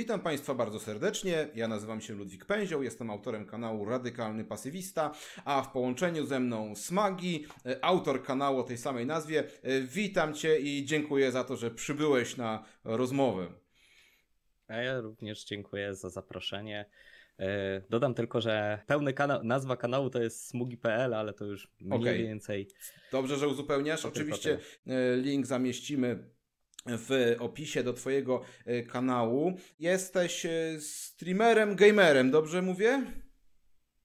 Witam Państwa bardzo serdecznie. Ja nazywam się Ludwik Pęzioł, jestem autorem kanału Radykalny Pasywista, a w połączeniu ze mną Smagi, e, autor kanału o tej samej nazwie. E, witam Cię i dziękuję za to, że przybyłeś na rozmowę. A ja również dziękuję za zaproszenie. E, dodam tylko, że pełny kanał, nazwa kanału to jest smugi.pl, ale to już mniej okay. więcej. Dobrze, że uzupełniasz. Oczywiście link zamieścimy w opisie do Twojego e, kanału. Jesteś e, streamerem, gamerem, dobrze mówię?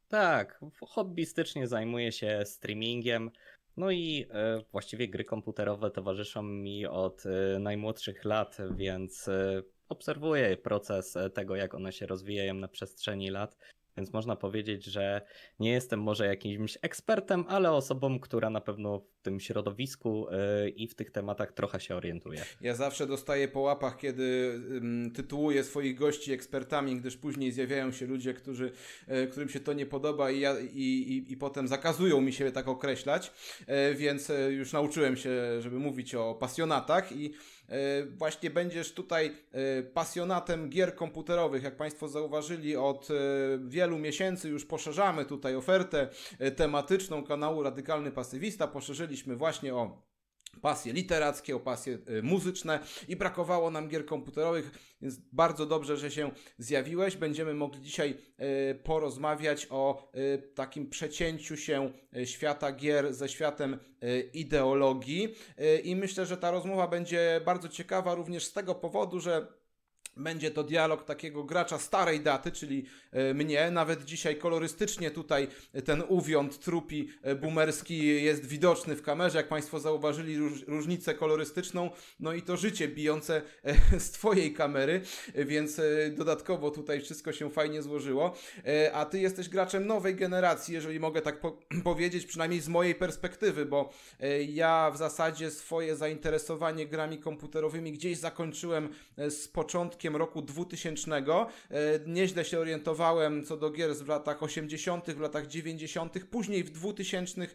Tak, hobbystycznie zajmuję się streamingiem. No i e, właściwie gry komputerowe towarzyszą mi od najmłodszych lat, więc obserwuję proces tego, jak one się rozwijają na przestrzeni lat. Więc można powiedzieć, że nie jestem może jakimś ekspertem, ale osobą, która na pewno w tym środowisku y, i w tych tematach trochę się orientuje. Ja zawsze dostaję po łapach, kiedy tytułuję swoich gości ekspertami, gdyż później zjawiają się ludzie, którzy, y, którym się to nie podoba i, ja, i, i, i potem zakazują mi się tak określać, y, więc już nauczyłem się, żeby mówić o pasjonatach i E, właśnie będziesz tutaj e, pasjonatem gier komputerowych. Jak Państwo zauważyli, od e, wielu miesięcy już poszerzamy tutaj ofertę tematyczną kanału Radykalny Pasywista. Poszerzyliśmy właśnie o pasje literackie, o pasje y, muzyczne i brakowało nam gier komputerowych, więc bardzo dobrze, że się zjawiłeś. Będziemy mogli dzisiaj y, porozmawiać o y, takim przecięciu się świata gier ze światem ideologii i myślę, że ta rozmowa będzie bardzo ciekawa również z tego powodu, że będzie to dialog takiego gracza starej daty, czyli e, mnie. Nawet dzisiaj kolorystycznie tutaj e, ten uwiąd trupi e, boomerski jest widoczny w kamerze. Jak Państwo zauważyli różnicę kolorystyczną, no i to życie bijące z Twojej kamery, więc dodatkowo tutaj wszystko się fajnie złożyło. A Ty jesteś graczem nowej generacji, jeżeli mogę tak po powiedzieć, przynajmniej z mojej perspektywy, bo ja w zasadzie swoje zainteresowanie grami komputerowymi gdzieś zakończyłem z początkiem początkiem roku 2000. E, nieźle się orientowałem co do gier w latach 80., w latach 90., później w 2000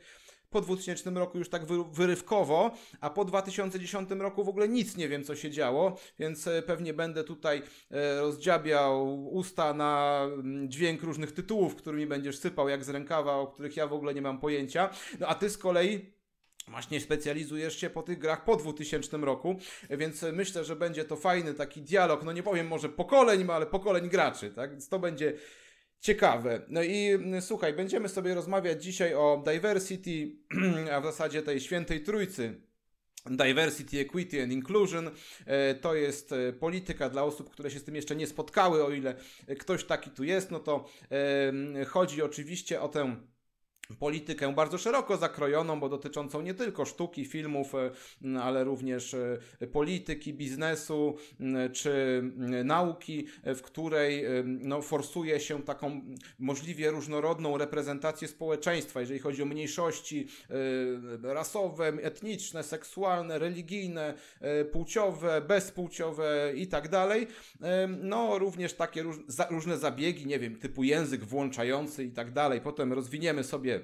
po 2000 roku już tak wyrywkowo, a po 2010 roku w ogóle nic nie wiem, co się działo, więc e, pewnie będę tutaj e, rozdziabiał usta na mm, dźwięk różnych tytułów, którymi będziesz sypał jak z rękawa, o których ja w ogóle nie mam pojęcia. No a ty z kolei właśnie specjalizujesz się po tych grach po 2000 roku, więc myślę, że będzie to fajny taki dialog, no nie powiem może pokoleń, ale pokoleń graczy, tak? Więc to będzie ciekawe. No i mm, słuchaj, będziemy sobie rozmawiać dzisiaj o diversity, a w zasadzie tej świętej trójcy Diversity, Equity and Inclusion e, to jest e, polityka dla osób, które się z tym jeszcze nie spotkały. O ile ktoś taki tu jest, no to chodzi oczywiście o tę politykę bardzo szeroko zakrojoną, bo dotyczącą nie tylko sztuki, filmów, e, ale również e, polityki, biznesu czy nauki, e, w której no, forsuje się taką możliwie różnorodną reprezentację społeczeństwa, jeżeli chodzi o mniejszości rasowe, etniczne, seksualne, religijne, płciowe, bezpłciowe i tak dalej. No, również takie różne zabiegi, nie wiem, typu język włączający i tak dalej. Potem rozwiniemy sobie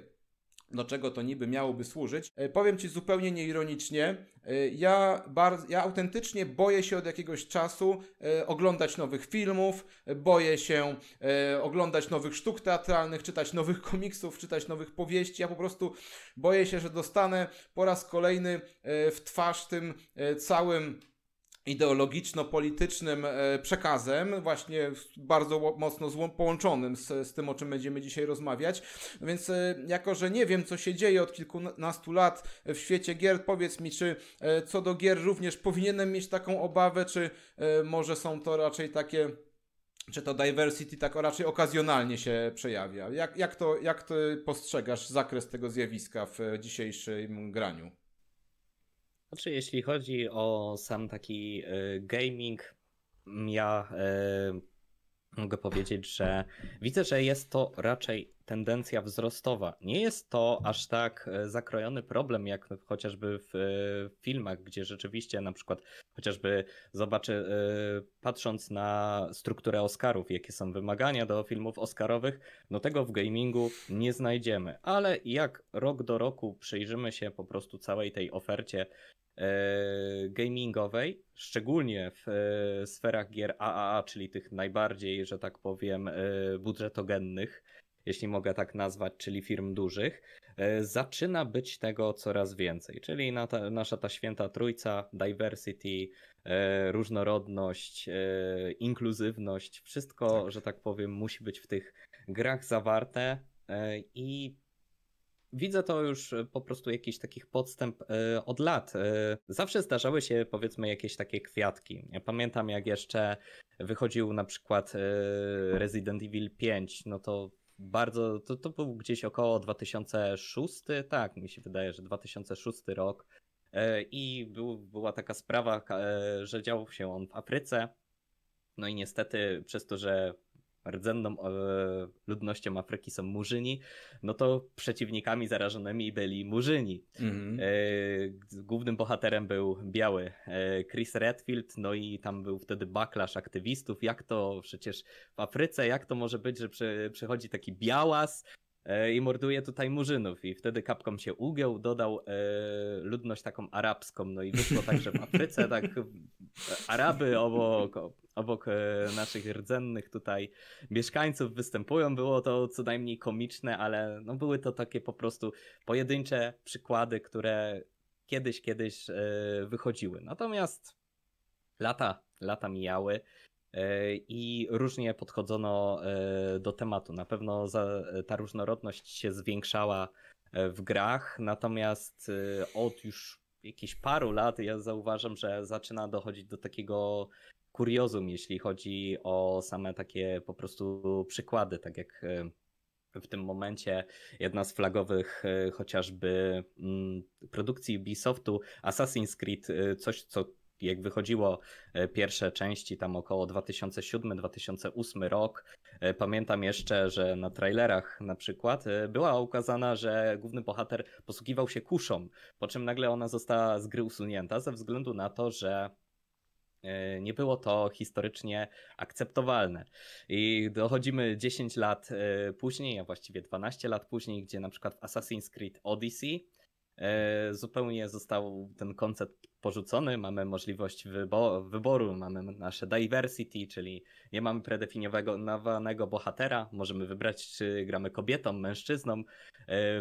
do czego to niby miałoby służyć. E, powiem Ci zupełnie nieironicznie, e, ja, bardzo, ja autentycznie boję się od jakiegoś czasu e, oglądać nowych filmów, boję się oglądać nowych sztuk teatralnych, czytać nowych komiksów, czytać nowych powieści. Ja po prostu boję się, że dostanę po raz kolejny w twarz tym całym ideologiczno-politycznym e, przekazem, właśnie bardzo mocno połączonym z, z tym, o czym będziemy dzisiaj rozmawiać. No więc e, jako, że nie wiem, co się dzieje od kilkunastu lat w świecie gier, powiedz mi, czy e, co do gier również powinienem mieć taką obawę, czy może są to raczej takie czy to diversity tak raczej okazjonalnie się przejawia? Jak, jak, to, jak ty postrzegasz zakres tego zjawiska w dzisiejszym graniu? Znaczy, jeśli chodzi o sam taki e, gaming, ja e, mogę powiedzieć, że widzę, że jest to raczej tendencja wzrostowa. Nie jest to aż tak e, zakrojony problem, jak chociażby e, w filmach, gdzie rzeczywiście na przykład chociażby zobaczy, e, patrząc na strukturę Oscarów, jakie są wymagania do filmów Oscarowych, no tego w gamingu nie znajdziemy. Ale jak rok do roku przyjrzymy się po prostu całej tej ofercie gamingowej, szczególnie w sferach gier AAA, czyli tych najbardziej, że tak powiem, budżetogennych, jeśli mogę tak nazwać, czyli firm dużych, e, zaczyna być tego coraz więcej. Czyli nasza ta święta trójca, diversity, e, różnorodność, e, inkluzywność, wszystko, tak. że tak powiem, musi być w tych grach zawarte i widzę to już po prostu jakiś takich podstęp od lat. Zawsze zdarzały się powiedzmy jakieś takie kwiatki. Ja pamiętam jak jeszcze wychodził na przykład Resident Evil 5, no to bardzo, to, to był gdzieś około 2006, tak, mi się wydaje, że 2006 rok. E, I był, była taka sprawa, e, że działał się on w Afryce. No i niestety, przez to, że rdzenną e, ludnością Afryki są murzyni, no to przeciwnikami zarażonymi byli murzyni. Mm-hmm. Głównym bohaterem był biały e, Chris Redfield, no i tam był wtedy backlash aktywistów, jak to przecież w Afryce, jak to może być, że przy, przychodzi taki białas, i morduje tutaj murzynów. I wtedy kapką się ugiął, dodał e, ludność taką arabską. No i wyszło tak, że w Afryce tak Araby obok obok e, naszych rdzennych tutaj mieszkańców występują. Było to co najmniej komiczne, ale no były to takie po prostu pojedyncze przykłady, które kiedyś, kiedyś e, wychodziły. Natomiast lata, lata mijały e, i różnie podchodzono do tematu. Na pewno ta różnorodność się zwiększała w grach, natomiast od już jakichś paru lat ja zauważam, że zaczyna dochodzić do takiego kuriozum, jeśli chodzi o same takie po prostu przykłady, tak jak e, w tym momencie jedna z flagowych e, chociażby mm, produkcji Ubisoftu Assassin's Creed, e, coś co jak wychodziło pierwsze części, tam około 2007-2008 rok, pamiętam jeszcze, że na trailerach na przykład była ukazana, że główny bohater posługiwał się kuszą, po czym nagle ona została z gry usunięta ze względu na to, że E, nie było to historycznie akceptowalne. I dochodzimy 10 lat e, później, a właściwie 12 lat później, gdzie na przykład w Assassin's Creed Odyssey e, zupełnie został ten koncept porzucony, mamy możliwość wybo- wyboru, mamy nasze diversity, czyli nie mamy predefiniowanego bohatera, możemy wybrać, czy gramy kobietą, mężczyzną. E,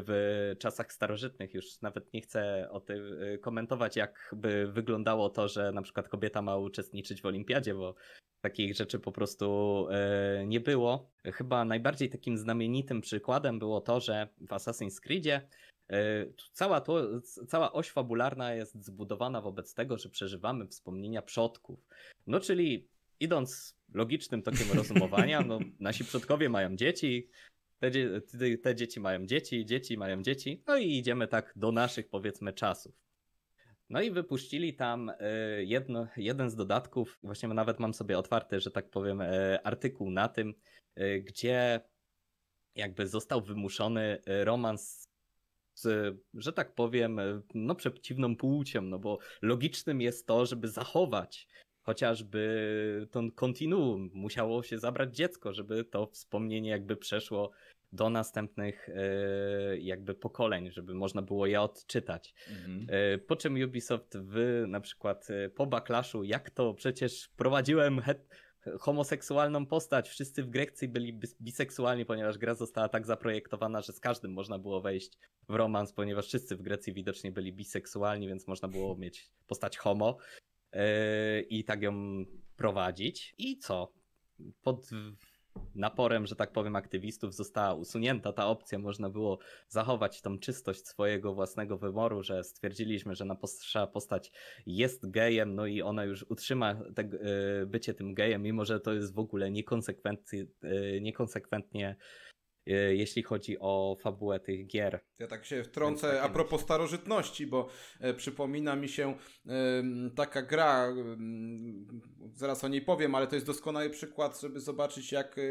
w czasach starożytnych już nawet nie chcę o tym e, komentować, jak by wyglądało to, że na przykład kobieta ma uczestniczyć w olimpiadzie, bo takich rzeczy po prostu e, nie było. Chyba najbardziej takim znamienitym przykładem było to, że w Assassin's Creedzie E, cała, to, cała oś fabularna jest zbudowana wobec tego, że przeżywamy wspomnienia przodków. No czyli idąc logicznym tokiem rozumowania, no, nasi przodkowie mają dzieci, te, te, te dzieci mają dzieci, dzieci mają dzieci, no i idziemy tak do naszych powiedzmy czasów. No i wypuścili tam e, jedno, jeden z dodatków, właśnie nawet mam sobie otwarty, że tak powiem, e, artykuł na tym, gdzie jakby został wymuszony romans z, że tak powiem, e, no przeciwną płcią, no bo logicznym jest to, żeby zachować chociażby ten kontinuum. Musiało się zabrać dziecko, żeby to wspomnienie jakby przeszło do następnych e, jakby pokoleń, żeby można było je odczytać. Mhm. E, po czym Ubisoft w na przykład po backlashu, jak to przecież prowadziłem homoseksualną postać. Wszyscy w Grecji byli biseksualni, ponieważ gra została tak zaprojektowana, że z każdym można było wejść w romans, ponieważ wszyscy w Grecji widocznie byli biseksualni, więc można było mieć postać homo yy, i tak ją prowadzić. I co? Pod naporem, że tak powiem, aktywistów została usunięta ta opcja, można było zachować tą czystość swojego własnego wyboru, że stwierdziliśmy, że nasza postać jest gejem, no i ona już utrzyma te, e, bycie tym gejem, mimo że to jest w ogóle e, niekonsekwentnie, niekonsekwentnie E, jeśli chodzi o fabułę tych gier. Ja tak się wtrącę a propos starożytności, bo e, przypomina mi się taka gra, zaraz o niej powiem, ale to jest doskonały przykład, żeby zobaczyć jak e,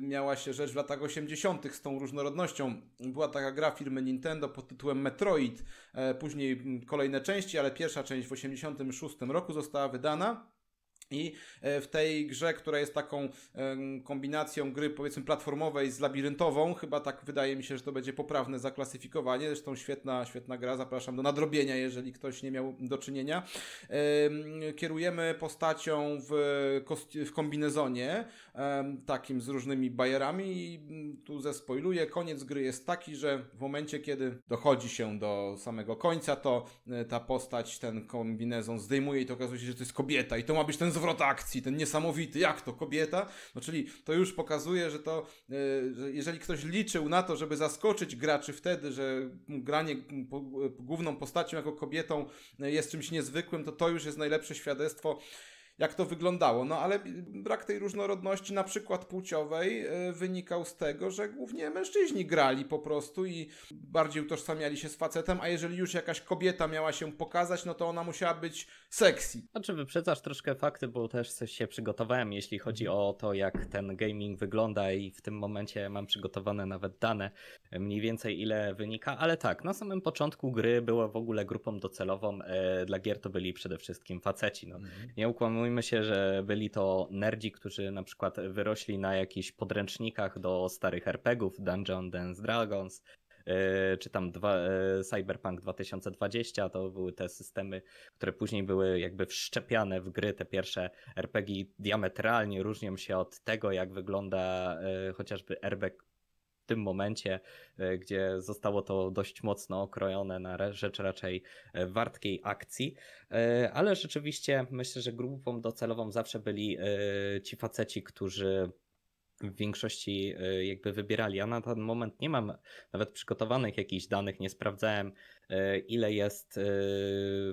miała się rzecz w latach 80. z tą różnorodnością. Była taka gra firmy Nintendo pod tytułem Metroid, później kolejne części, ale pierwsza część w 86 roku została wydana i e, w tej grze, która jest taką kombinacją gry powiedzmy platformowej z labiryntową, chyba tak wydaje mi się, że to będzie poprawne zaklasyfikowanie. Zresztą świetna, świetna gra, zapraszam do nadrobienia, jeżeli ktoś nie miał do czynienia. Kierujemy postacią w, w kombinezonie, takim z różnymi bajerami. I mm, tu zespoiluję, koniec gry jest taki, że w momencie, kiedy dochodzi się do samego końca, to e, ta postać, ten kombinezon zdejmuje i to okazuje się, że to jest kobieta i to ma być ten zwrot akcji, ten niesamowity, jak to, kobieta? No czyli to już pokazuje, że to, e, że jeżeli ktoś liczył na to, żeby zaskoczyć graczy wtedy, że granie e, główną postacią jako kobietą e, jest czymś niezwykłym, to to już jest najlepsze świadectwo jak to wyglądało. No ale brak tej różnorodności, na przykład płciowej, wynikał z tego, że głównie mężczyźni grali po prostu i bardziej utożsamiali się z facetem, a jeżeli już jakaś kobieta miała się pokazać, no to ona musiała być sexy. Znaczy wyprzedzasz troszkę fakty, bo też coś się przygotowałem, jeśli chodzi mhm. o to, jak ten gaming wygląda i w tym momencie mam przygotowane nawet dane, mniej więcej ile wynika, ale tak, na samym początku gry była w ogóle grupą docelową, e, dla gier to byli przede wszystkim faceci. No. Mhm. Nie ukłamujmy się, że byli to nerdzi, którzy na przykład wyrośli na jakichś podręcznikach do starych RPGów, Dungeons and Dragons, E, czy tam dwa, e, Cyberpunk 2020, to były te systemy, które później były jakby wszczepiane w gry, te pierwsze RPG diametralnie różnią się od tego, jak wygląda e, chociażby Airbag w tym momencie, gdzie zostało to dość mocno okrojone na rzecz raczej wartkiej akcji, ale rzeczywiście myślę, że grupą docelową zawsze byli ci faceci, którzy w większości y, jakby wybierali. Ja na ten moment nie mam nawet przygotowanych jakichś danych, nie sprawdzałem y, ile jest y,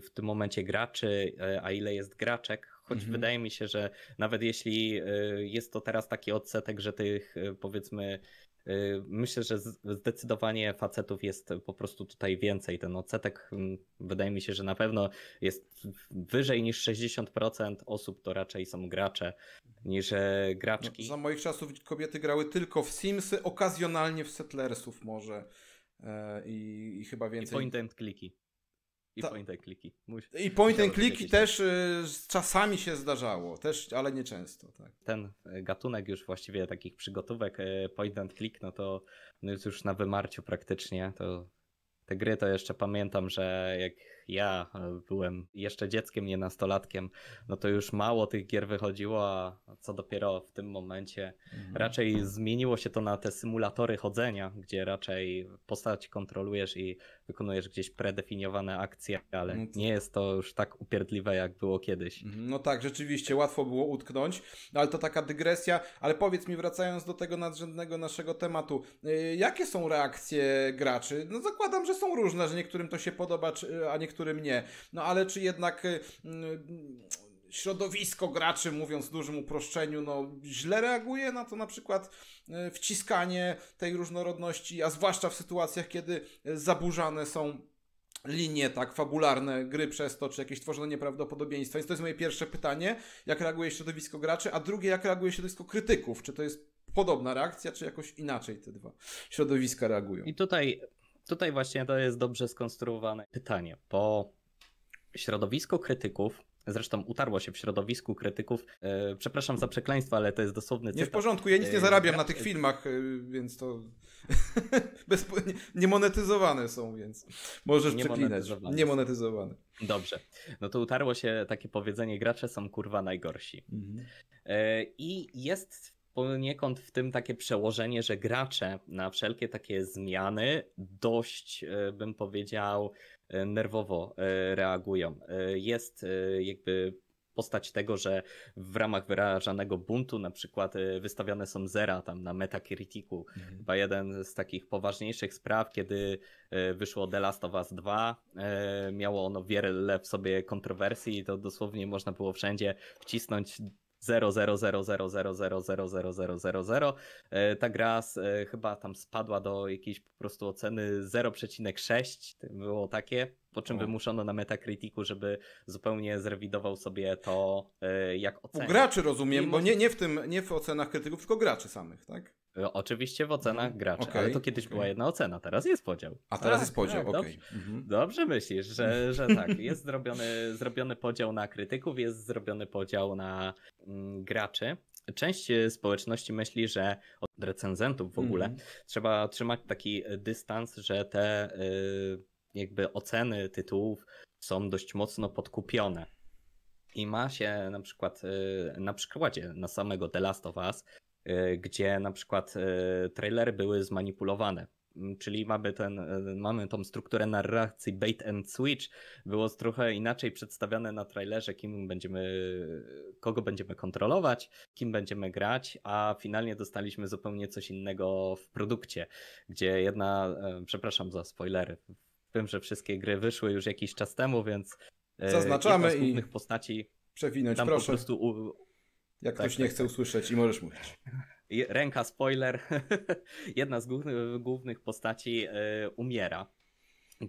w tym momencie graczy, a ile jest graczek, choć mhm. wydaje mi się, że nawet jeśli jest to teraz taki odsetek, że tych powiedzmy Myślę, że zdecydowanie facetów jest po prostu tutaj więcej. Ten odsetek hmm, wydaje mi się, że na pewno jest wyżej niż 60% osób to raczej są gracze niż e, graczki. No, za moich czasów kobiety grały tylko w Simsy, okazjonalnie w Settlersów może. E, I, i chyba więcej. I point and clicky. I Ta... point and clicky. I point and clicki też y, czasami się zdarzało, też, ale nie często. Tak. Ten e, gatunek już właściwie takich przygotówek y, point and click, no to no jest już na wymarciu praktycznie. To te gry to jeszcze pamiętam, że jak ja e, byłem jeszcze dzieckiem, nie nastolatkiem, no to już mało tych gier wychodziło, a co dopiero w tym momencie. Mhm. Raczej zmieniło się to na te symulatory chodzenia, gdzie raczej postać kontrolujesz i wykonujesz gdzieś predefiniowane akcje, ale no to... nie jest to już tak upierdliwe, jak było kiedyś. Mhm, no tak, rzeczywiście, łatwo było utknąć, no ale to taka dygresja, ale powiedz mi, wracając do tego nadrzędnego naszego tematu, y, jakie są reakcje graczy? No zakładam, że są różne, że niektórym to się podoba, a niektórym nie, no ale czy jednak y, y, środowisko graczy, mówiąc w dużym uproszczeniu, no, źle reaguje na to na przykład e, wciskanie tej różnorodności, a zwłaszcza w sytuacjach, kiedy e, zaburzane są linie tak fabularne gry przez to, czy jakieś tworzone nieprawdopodobieństwa. Więc to jest moje pierwsze pytanie, jak reaguje środowisko graczy, a drugie, jak reaguje środowisko krytyków? Czy to jest podobna reakcja, czy jakoś inaczej te dwa środowiska reagują? I tutaj, tutaj właśnie to jest dobrze skonstruowane pytanie, bo środowisko krytyków Zresztą utarło się w środowisku krytyków. E, przepraszam za przekleństwo, ale to jest dosłowny cytat. Nie w porządku, ja nic nie e, zarabiam na tych filmach, e, więc to Bez... niemonetyzowane są, więc możesz niemonetyzowane. przeklinać. Niemonetyzowane. Dobrze. No to utarło się takie powiedzenie, gracze są kurwa najgorsi. Mhm. I jest poniekąd w tym takie przełożenie, że gracze na wszelkie takie zmiany dość, bym powiedział, E, nerwowo e, reagują. E, jest jakby postać tego, że w ramach wyrażanego buntu na przykład wystawiane są zera tam na Metacriticu. Mhm. Chyba jeden z takich poważniejszych spraw, kiedy wyszło The Last of Us 2, miało ono wiele w sobie kontrowersji i to dosłownie można było wszędzie wcisnąć 0,0000000000. Ta gra chyba tam spadła do jakiejś po prostu oceny 0,6, było takie, po czym wymuszono na Metacriticu, żeby zupełnie zrewidował sobie to jak ocena. U graczy rozumiem, bo nie, nie, w tym, nie w ocenach krytyków, tylko graczy samych, tak? E, oczywiście w ocenach mhm. graczy. okay, ale to kiedyś okay. była jedna ocena, teraz jest podział. A teraz tak, jest podział, tak, okej. Okay. Dobrze, mhm. dobrze, myślisz, że, że tak. Jest zrobiony, zrobiony podział na krytyków, jest zrobiony podział na mm, graczy. Część e, społeczności myśli, że od recenzentów w ogóle mhm. trzeba trzymać taki e, dystans, że te y, jakby oceny tytułów są dość mocno podkupione. I ma się na przykład y, na przykładzie na samego The Last of Us E, gdzie na przykład e, trailery były zmanipulowane mm, czyli mamy, ten, e, mamy tą strukturę narracji bait and switch, było trochę inaczej przedstawiane na trailerze, kim będziemy, kogo będziemy kontrolować, kim będziemy grać, a finalnie dostaliśmy zupełnie coś innego w produkcie, gdzie jedna, przepraszam za spoilery, wiem, że wszystkie gry wyszły już jakiś czas temu, więc zaznaczamy i postaci przewinąć, tam proszę. po prostu jak tak, ktoś nie tak, chce tak. usłyszeć i możesz mówić. Ręka spoiler. Jedna z głównych, postaci e, umiera.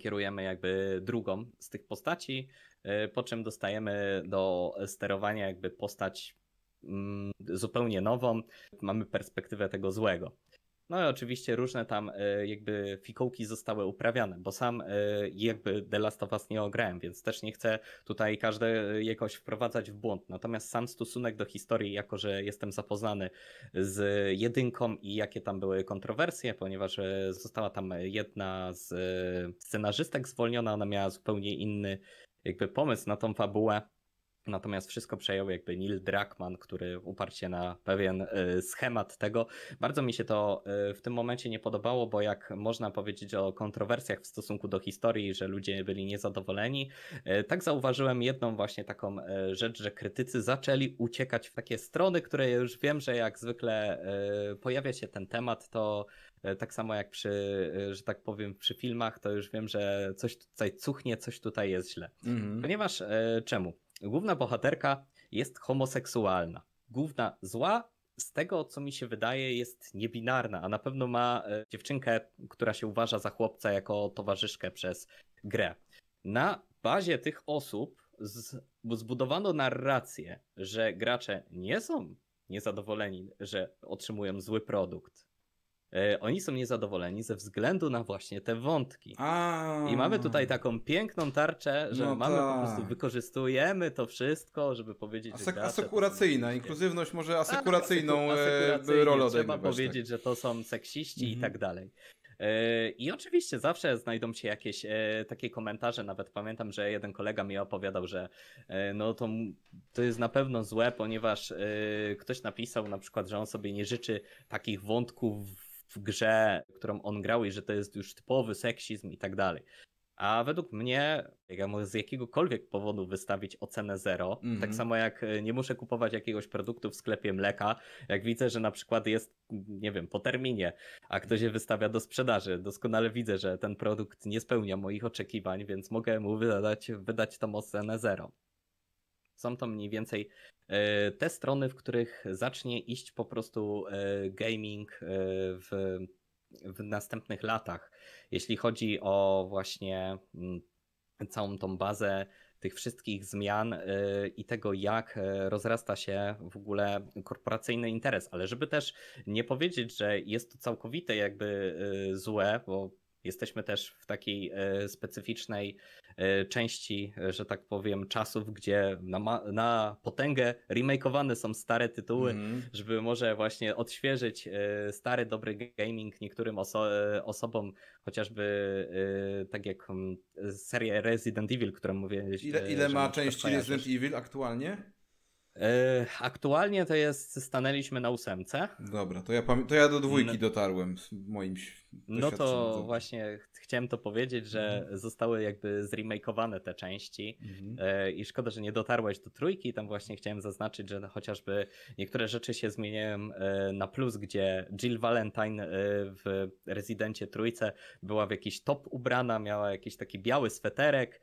Kierujemy jakby drugą z tych postaci, e, po czym dostajemy do sterowania jakby postać mm, zupełnie nową, mamy perspektywę tego złego. No i oczywiście różne tam e, jakby fikołki zostały uprawiane, bo sam e, jakby The Last of Us nie ograłem, więc też nie chcę tutaj każde e, jakoś wprowadzać w błąd. Natomiast sam stosunek do historii, jako że jestem zapoznany z jedynką i jakie tam były kontrowersje, ponieważ została tam jedna z scenarzystek zwolniona, ona miała zupełnie inny jakby pomysł na tą fabułę Natomiast wszystko przejął jakby Neil Druckmann, który uparł się na pewien e, schemat tego. Bardzo mi się to e, w tym momencie nie podobało, bo jak można powiedzieć o kontrowersjach w stosunku do historii, że ludzie byli niezadowoleni, e, tak zauważyłem jedną właśnie taką rzecz, że krytycy zaczęli uciekać w takie strony, które już wiem, że jak zwykle pojawia się ten temat, to tak samo jak przy, że tak powiem, przy filmach, to już wiem, że coś tutaj cuchnie, coś tutaj jest źle. Mhm. Ponieważ czemu? główna bohaterka jest homoseksualna. Główna zła, z tego co mi się wydaje, jest niebinarna, a na pewno ma e, dziewczynkę, która się uważa za chłopca jako towarzyszkę przez grę. Na bazie tych osób zbudowano narrację, że gracze nie są niezadowoleni, że otrzymują zły produkt, E, oni są niezadowoleni ze względu na właśnie te wątki. A. I mamy tutaj taką piękną tarczę, że no mamy po tak. prostu wykorzystujemy to wszystko, żeby powiedzieć, Asek- że. Asekuracyjna, inkluzywność może tak, asekuracyjną tak, rolę Trzeba tak. powiedzieć, tak. że to są seksiści mhm. i tak dalej. E, I oczywiście zawsze znajdą się jakieś takie komentarze, nawet pamiętam, że jeden kolega mi opowiadał, że no to, to jest na pewno złe, ponieważ ktoś napisał na przykład, że on sobie nie życzy takich wątków w grze, którą on grał i że to jest już typowy seksizm i tak dalej. A według mnie, jak ja mogę z jakiegokolwiek powodu wystawić ocenę zero, mm -hmm. tak mhm. samo jak e, nie muszę kupować jakiegoś produktu w sklepie mleka, jak widzę, że na przykład jest, nie wiem, po terminie, a ktoś je wystawia do sprzedaży, doskonale widzę, że ten produkt nie spełnia moich oczekiwań, więc mogę mu wydać, wydać tą ocenę zero. Są to mniej więcej e, te strony, w których zacznie iść po prostu e, gaming e, w, w następnych latach. Jeśli chodzi o właśnie mm, całą tą bazę tych wszystkich zmian i tego, jak rozrasta się w ogóle korporacyjny interes. Ale żeby też nie powiedzieć, że jest to całkowite jakby złe, bo Jesteśmy też w takiej e, specyficznej e, części, że tak powiem, czasów, gdzie na, na potęgę remakeowane są stare tytuły, mm -hmm. żeby może właśnie odświeżyć e, stary, dobry gaming niektórym oso osobom, chociażby tak jak mm, serię Resident Evil, którą mówię. Ile, ile ma części Resident Evil aktualnie? E, aktualnie to jest, stanęliśmy na ósemce. Dobra, to ja, to ja do dwójki no, dotarłem moim No to właśnie chciałem to powiedzieć, że mhm. zostały jakby zremakeowane te części mhm. E, i szkoda, że nie dotarłeś do trójki. Tam właśnie chciałem zaznaczyć, że chociażby niektóre rzeczy się zmieniają e, na plus, gdzie Jill Valentine w Rezydencie Trójce była w jakiś top ubrana, miała jakiś taki biały sweterek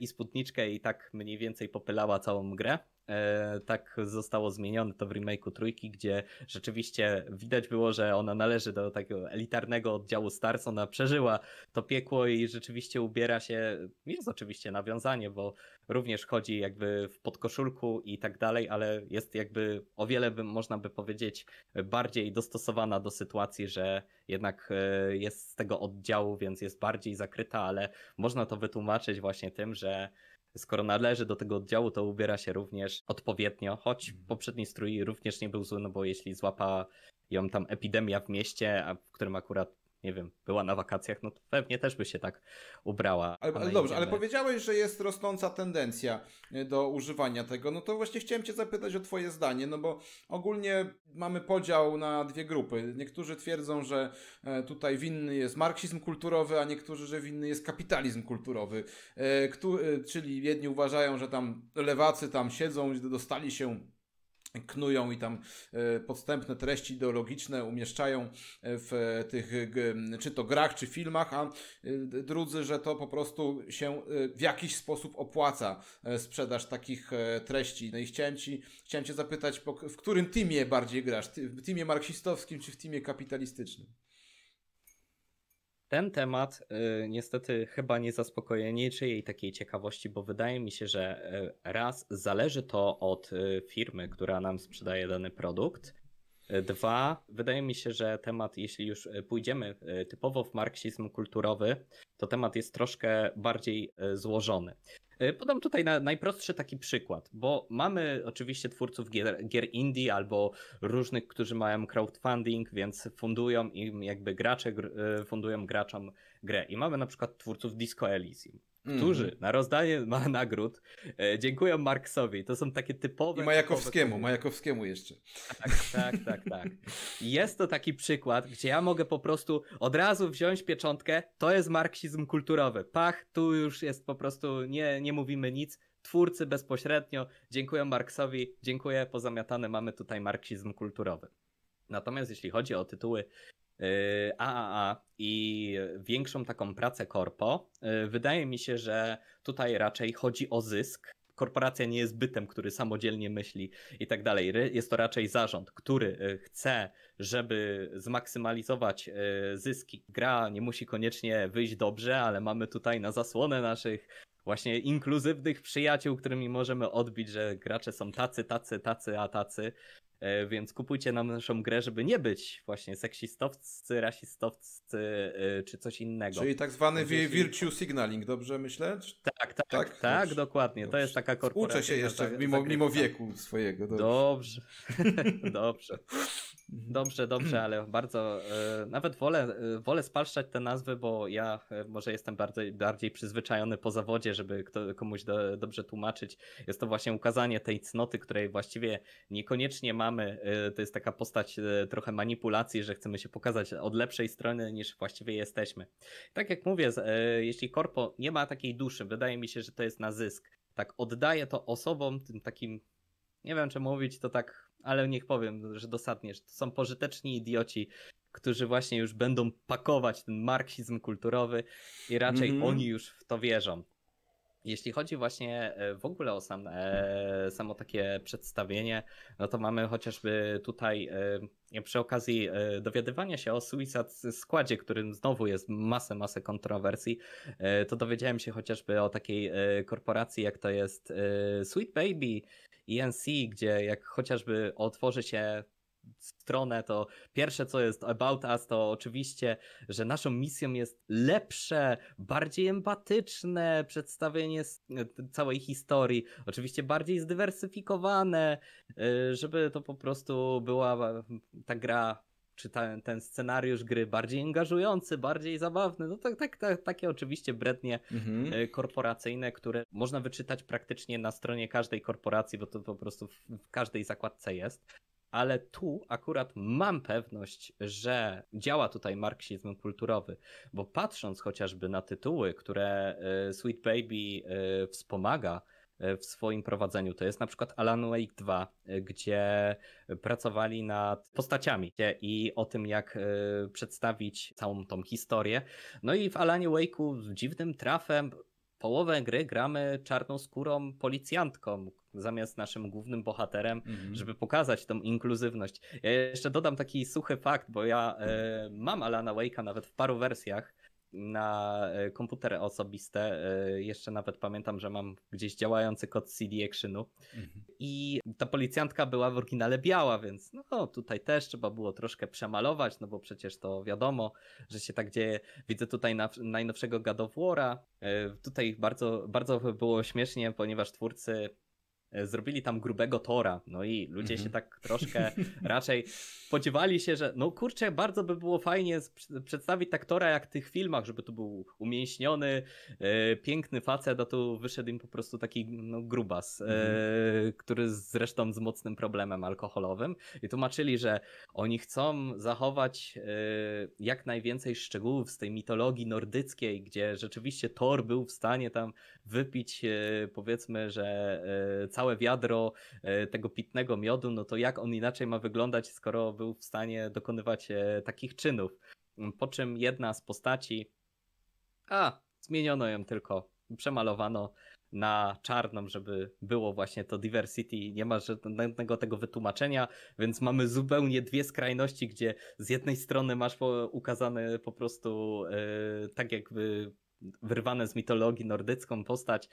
i spódniczkę i tak mniej więcej popylała całą grę. E, tak zostało zmienione to w remake'u trójki, gdzie rzeczywiście widać było, że ona należy do takiego elitarnego oddziału Stars, ona przeżyła to piekło i rzeczywiście ubiera się, jest oczywiście nawiązanie, bo również chodzi jakby w podkoszulku i tak dalej, ale jest jakby o wiele by, można by powiedzieć bardziej dostosowana do sytuacji, że jednak e, jest z tego oddziału, więc jest bardziej zakryta, ale można to wytłumaczyć właśnie tym, że skoro należy do tego oddziału, to ubiera się również odpowiednio, choć mhm. poprzedni strój również nie był zły, no bo jeśli złapa ją tam epidemia w mieście, a w którym akurat nie wiem, była na wakacjach, no to pewnie też by się tak ubrała. Ale, ale dobrze, ale powiedziałeś, że jest rosnąca tendencja e, do używania tego. No to właśnie chciałem Cię zapytać o Twoje zdanie, no bo ogólnie mamy podział na dwie grupy. Niektórzy twierdzą, że e, tutaj winny jest marksizm kulturowy, a niektórzy, że winny jest kapitalizm kulturowy. E, Który, czyli jedni uważają, że tam lewacy tam siedzą, dostali się knują i tam e, podstępne treści ideologiczne umieszczają e, w e, tych czy to grach, czy filmach, a drudzy, że to po prostu się w jakiś sposób opłaca sprzedaż takich treści. No i chciałem, ci, chciałem Cię zapytać, w którym teamie bardziej grasz? W teamie marksistowskim, czy w teamie kapitalistycznym? ten temat y, niestety chyba nie zaspokoja niczyjej takiej ciekawości, bo wydaje mi się, że y, raz zależy to od y, firmy, która nam sprzedaje dany produkt. Y, dwa, wydaje mi się, że temat, jeśli już pójdziemy typowo w marksizm kulturowy, to temat jest troszkę bardziej złożony. Y, podam tutaj na najprostszy taki przykład, bo mamy oczywiście twórców gier, gier indie albo różnych, którzy mają crowdfunding, więc fundują im jakby gracze, y, fundują graczom grę. I mamy na przykład twórców Disco Elysium którzy mm. na rozdanie ma nagród e, dziękują Marksowi. To są takie typowe... I Majakowskiemu, typowe... Majakowskiemu jeszcze. Tak, tak, tak, tak. Jest to taki przykład, gdzie ja mogę po prostu od razu wziąć pieczątkę, to jest marksizm kulturowy. Pach, tu już jest po prostu, nie, nie mówimy nic, twórcy bezpośrednio. Dziękuję Marksowi, dziękuję, pozamiatane mamy tutaj marksizm kulturowy. Natomiast jeśli chodzi o tytuły AAA y, i większą taką pracę korpo, y, wydaje mi się, że tutaj raczej chodzi o zysk. Korporacja nie jest bytem, który samodzielnie myśli i tak dalej. Jest to raczej zarząd, który y, chce, żeby zmaksymalizować zyski. Gra nie musi koniecznie wyjść dobrze, ale mamy tutaj na zasłonę naszych właśnie inkluzywnych przyjaciół, którymi możemy odbić, że gracze są tacy, tacy, tacy, a tacy. E, więc kupujcie nam naszą grę, żeby nie być właśnie seksistowscy, rasistowscy e, czy coś innego. Czyli tak zwany Jeśli... virtue signaling, dobrze myślę? Tak, tak, tak, tak dokładnie. Dobrze. To jest taka korporacja. Uczę się jeszcze mimo, mimo wieku swojego. Dobrze, dobrze. dobrze. Dobrze, dobrze, ale bardzo e, nawet wolę, e, wolę spalszczać te nazwy, bo ja e, może jestem bardziej, bardziej przyzwyczajony po zawodzie, żeby komuś do, dobrze tłumaczyć. Jest to właśnie ukazanie tej cnoty, której właściwie niekoniecznie mamy. To jest taka postać trochę manipulacji, że chcemy się pokazać od lepszej strony niż właściwie jesteśmy. Tak jak mówię, jeśli korpo nie ma takiej duszy, wydaje mi się, że to jest na zysk. Tak oddaje to osobom, tym takim, nie wiem czy mówić to tak ale niech powiem, że dosadnie, że to są pożyteczni idioci, którzy właśnie już będą pakować ten marksizm kulturowy i raczej mm oni już w to wierzą. Jeśli chodzi właśnie e, w ogóle o sam, e, samo takie przedstawienie, no to mamy chociażby tutaj e, przy okazji e, dowiadywania się o Suicide Składzie, którym znowu jest masę, masę kontrowersji, e, to dowiedziałem się chociażby o takiej e, korporacji, jak to jest Sweet Baby, ENC, gdzie jak chociażby otworzy się stronę, to pierwsze co jest About Us, to oczywiście, że naszą misją jest lepsze, bardziej empatyczne przedstawienie całej historii, oczywiście bardziej zdywersyfikowane, y, żeby to po prostu była ta gra czy ten, ten scenariusz gry bardziej angażujący, bardziej zabawny. No tak, tak, tak takie oczywiście brednie mhm. E, korporacyjne, które można wyczytać praktycznie na stronie każdej korporacji, bo to po prostu w, w każdej zakładce jest ale tu akurat mam pewność, że działa tutaj marksizm kulturowy, bo patrząc chociażby na tytuły, które e, Sweet Baby e, wspomaga, E, w swoim prowadzeniu. To jest na przykład Alan Wake 2, e, gdzie pracowali nad postaciami i o tym, jak e, przedstawić całą tą historię. No i w Alanie Wake'u dziwnym trafem połowę gry gramy czarną skórą policjantką zamiast naszym głównym bohaterem, mhm. żeby pokazać tą inkluzywność. Ja jeszcze dodam taki suchy fakt, bo ja mam Alana Wake'a nawet w paru wersjach na e, komputery osobiste. E, jeszcze nawet pamiętam, że mam gdzieś działający kod CD Actionu. Mhm. I ta policjantka była w oryginale biała, więc no tutaj też trzeba było troszkę przemalować, no bo przecież to wiadomo, że się tak dzieje. Widzę tutaj najnowszego God e, Tutaj bardzo, bardzo było śmiesznie, ponieważ twórcy E, zrobili tam grubego tora, no i ludzie mhm. się tak troszkę raczej spodziewali się, że no kurczę, bardzo by było fajnie przedstawić tak tora jak w tych filmach, żeby tu był umięśniony, e, piękny facet, a tu wyszedł im po prostu taki no, grubas, e, mhm. który zresztą z mocnym problemem alkoholowym i tłumaczyli, że oni chcą zachować e, jak najwięcej szczegółów z tej mitologii nordyckiej, gdzie rzeczywiście Thor był w stanie tam wypić e, powiedzmy, że całe wiadro e, tego pitnego miodu, no to jak on inaczej ma wyglądać, skoro był w stanie dokonywać e, takich czynów? Po czym jedna z postaci, a zmieniono ją tylko, przemalowano na czarną, żeby było właśnie to diversity, nie ma żadnego tego wytłumaczenia, więc mamy zupełnie dwie skrajności, gdzie z jednej strony masz ukazane po prostu yy, tak jakby wyrwane z mitologii nordycką postać,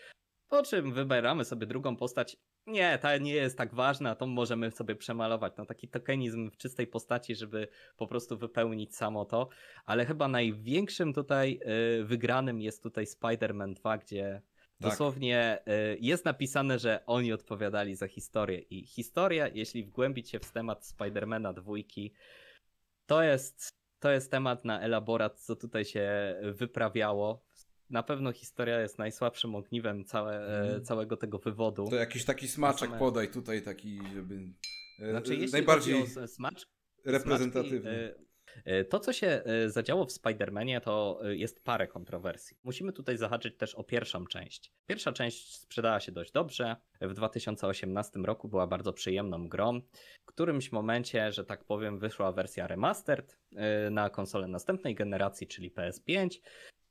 po czym wybieramy sobie drugą postać. Nie, ta nie jest tak ważna, tą możemy sobie przemalować. No taki tokenizm w czystej postaci, żeby po prostu wypełnić samo to. Ale chyba największym tutaj y, wygranym jest tutaj Spider-Man 2, gdzie tak. Dosłownie y, jest napisane, że oni odpowiadali za historię. I historia, jeśli wgłębić się w temat Spidermana dwójki, to jest, to jest temat na elaborat, co tutaj się wyprawiało na pewno historia jest najsłabszym ogniwem całe, mm. całego tego wywodu. To jakiś taki smaczek same... podaj tutaj, taki, żeby. E, znaczy, jeśli najbardziej smacz, reprezentatywny. Smaczki, e, to, co się zadziało w Spider-Manie, to jest parę kontrowersji. Musimy tutaj zahaczyć też o pierwszą część. Pierwsza część sprzedała się dość dobrze. W 2018 roku była bardzo przyjemną grą. W którymś momencie, że tak powiem, wyszła wersja remastered na konsolę następnej generacji, czyli PS5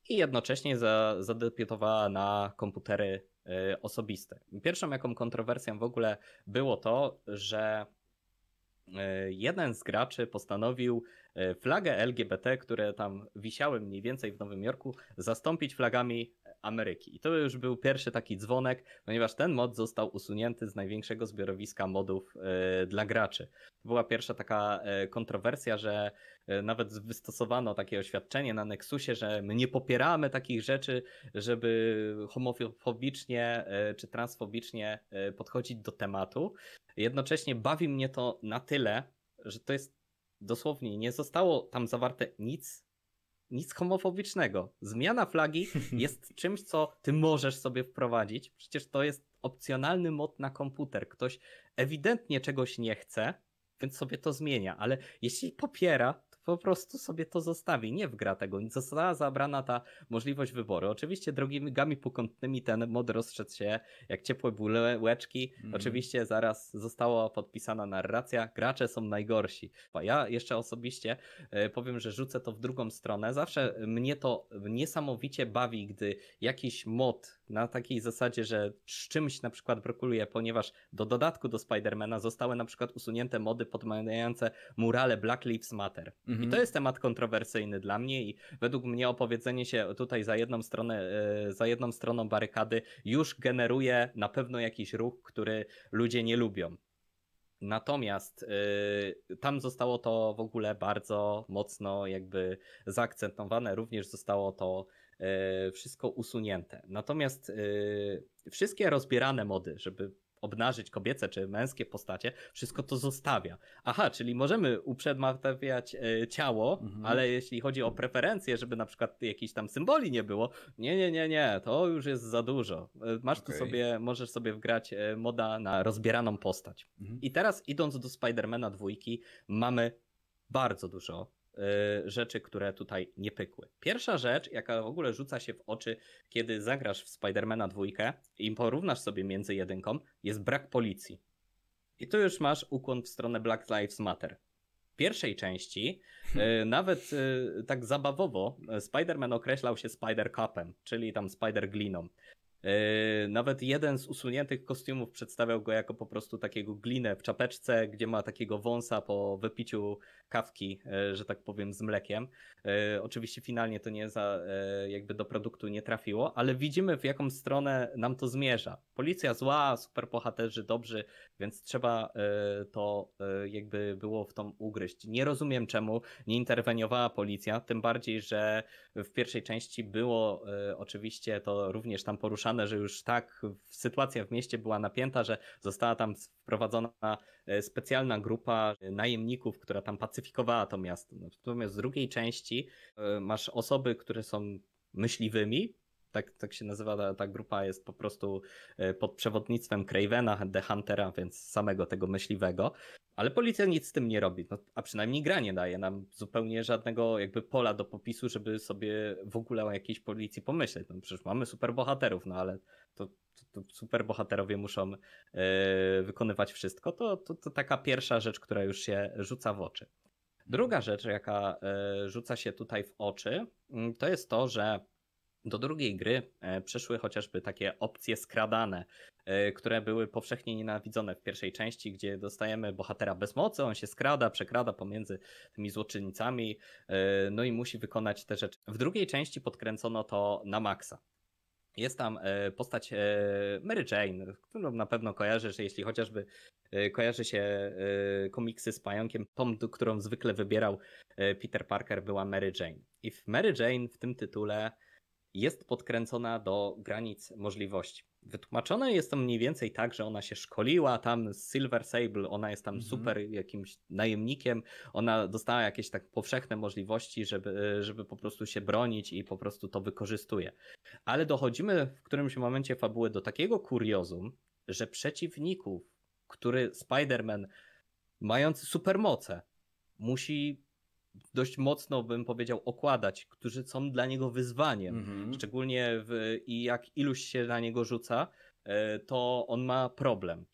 i jednocześnie za, zadebiutowała na komputery y, osobiste. Pierwszą jaką kontrowersją w ogóle było to, że y, jeden z graczy postanowił E, flagę LGBT, które tam wisiały mniej więcej w Nowym Jorku, zastąpić flagami Ameryki. I to już był pierwszy taki dzwonek, ponieważ ten mod został usunięty z największego zbiorowiska modów e, dla graczy. Była pierwsza taka e, kontrowersja, że nawet wystosowano takie oświadczenie na Nexusie, że my nie popieramy takich rzeczy, żeby homofobicznie czy transfobicznie podchodzić do tematu. Jednocześnie bawi mnie to na tyle, że to jest dosłownie nie zostało tam zawarte nic, nic homofobicznego. Zmiana flagi jest czymś, co ty możesz sobie wprowadzić. Przecież to jest opcjonalny mod na komputer. Ktoś ewidentnie czegoś nie chce, więc sobie to zmienia, ale jeśli popiera, po prostu sobie to zostawi, nie wgra tego, została zabrana ta możliwość wyboru. Oczywiście drogimi gami pokątnymi ten mod rozszedł się jak ciepłe bułeczki. Mm. Oczywiście zaraz została podpisana narracja, gracze są najgorsi. Ja jeszcze osobiście e, powiem, że rzucę to w drugą stronę. Zawsze mnie to niesamowicie bawi, gdy jakiś mod na takiej zasadzie, że z czymś na przykład brokuluje, ponieważ do dodatku do Spidermana zostały na przykład usunięte mody podmawiające murale Black Lives Matter. Mhm. I to mhm. jest temat kontrowersyjny dla mnie i według mnie opowiedzenie się tutaj za jedną stronę, e, za jedną stroną barykady już generuje na pewno jakiś ruch, który ludzie nie lubią. Natomiast yy, tam zostało to w ogóle bardzo mocno jakby zaakcentowane. Również zostało to E, wszystko usunięte. Natomiast e, wszystkie rozbierane mody, żeby obnażyć kobiece czy męskie postacie, wszystko to zostawia. Aha, czyli możemy uprzedmawiać e, ciało, mhm. ale jeśli chodzi o preferencje, żeby na przykład jakichś tam symboli nie było, nie, nie, nie, nie, to już jest za dużo. Masz okay. tu sobie, możesz sobie wgrać moda na rozbieraną postać. Mhm. I teraz idąc do Spidermana dwójki, mamy bardzo dużo Y, rzeczy, które tutaj nie pykły. Pierwsza rzecz, jaka w ogóle rzuca się w oczy, kiedy zagrasz w Spidermana dwójkę i porównasz sobie między jedynką, jest brak policji. I tu już masz ukłon w stronę Black Lives Matter. W pierwszej części y, hmm. nawet y, tak zabawowo Spider-Man określał się Spider-Cupem, czyli tam Spider-Gliną. Yy, nawet jeden z usuniętych kostiumów przedstawiał go jako po prostu takiego glinę w czapeczce, gdzie ma takiego wąsa po wypiciu kawki, yy, że tak powiem, z mlekiem. Yy, oczywiście finalnie to nie za, jakby do produktu nie trafiło, ale widzimy w jaką stronę nam to zmierza. Policja zła, superbohaterzy dobrzy, więc trzeba to jakby było w tą ugryźć. Nie rozumiem czemu nie interweniowała policja, tym bardziej, że w pierwszej części było oczywiście to również tam poruszane napisane, że już tak sytuacja w mieście była napięta, że została tam wprowadzona e, specjalna grupa najemników, która tam pacyfikowała to miasto. No, natomiast z drugiej części e, masz osoby, które są myśliwymi, tak, tak się nazywa ta, ta grupa, jest po prostu e, pod przewodnictwem Cravena, The Huntera, więc samego tego myśliwego. Ale policja nic z tym nie robi, no, a przynajmniej gra nie daje nam zupełnie żadnego jakby pola do popisu, żeby sobie w ogóle o jakiejś policji pomyśleć. No przecież mamy superbohaterów, no ale to, to, to superbohaterowie muszą yy, wykonywać wszystko. To, to, to taka pierwsza rzecz, która już się rzuca w oczy. Druga rzecz, jaka e, rzuca się tutaj w oczy, mm, to jest to, że do drugiej gry e, przeszły chociażby takie opcje skradane, e, które były powszechnie nienawidzone w pierwszej części, gdzie dostajemy bohatera bez mocy, on się skrada, przekrada pomiędzy tymi złoczyńcami, e, no i musi wykonać te rzeczy. W drugiej części podkręcono to na maksa. Jest tam postać Mary Jane, którą na pewno kojarzysz, jeśli chociażby kojarzy się komiksy z pająkiem. Tą, którą zwykle wybierał Peter Parker, była Mary Jane. I w Mary Jane w tym tytule jest podkręcona do granic możliwości. Wytłumaczone jest to mniej więcej tak, że ona się szkoliła tam z Silver Sable, ona jest tam mhm. super jakimś najemnikiem, ona dostała jakieś tak powszechne możliwości, żeby, żeby po prostu się bronić i po prostu to wykorzystuje. Ale dochodzimy w którymś momencie fabuły do takiego kuriozum, że przeciwników, który Spider-Man mający supermoce musi dość mocno, bym powiedział, okładać, którzy są dla niego wyzwaniem. Mhm. Szczególnie w, i jak iluś się na niego rzuca, e, to on ma problem.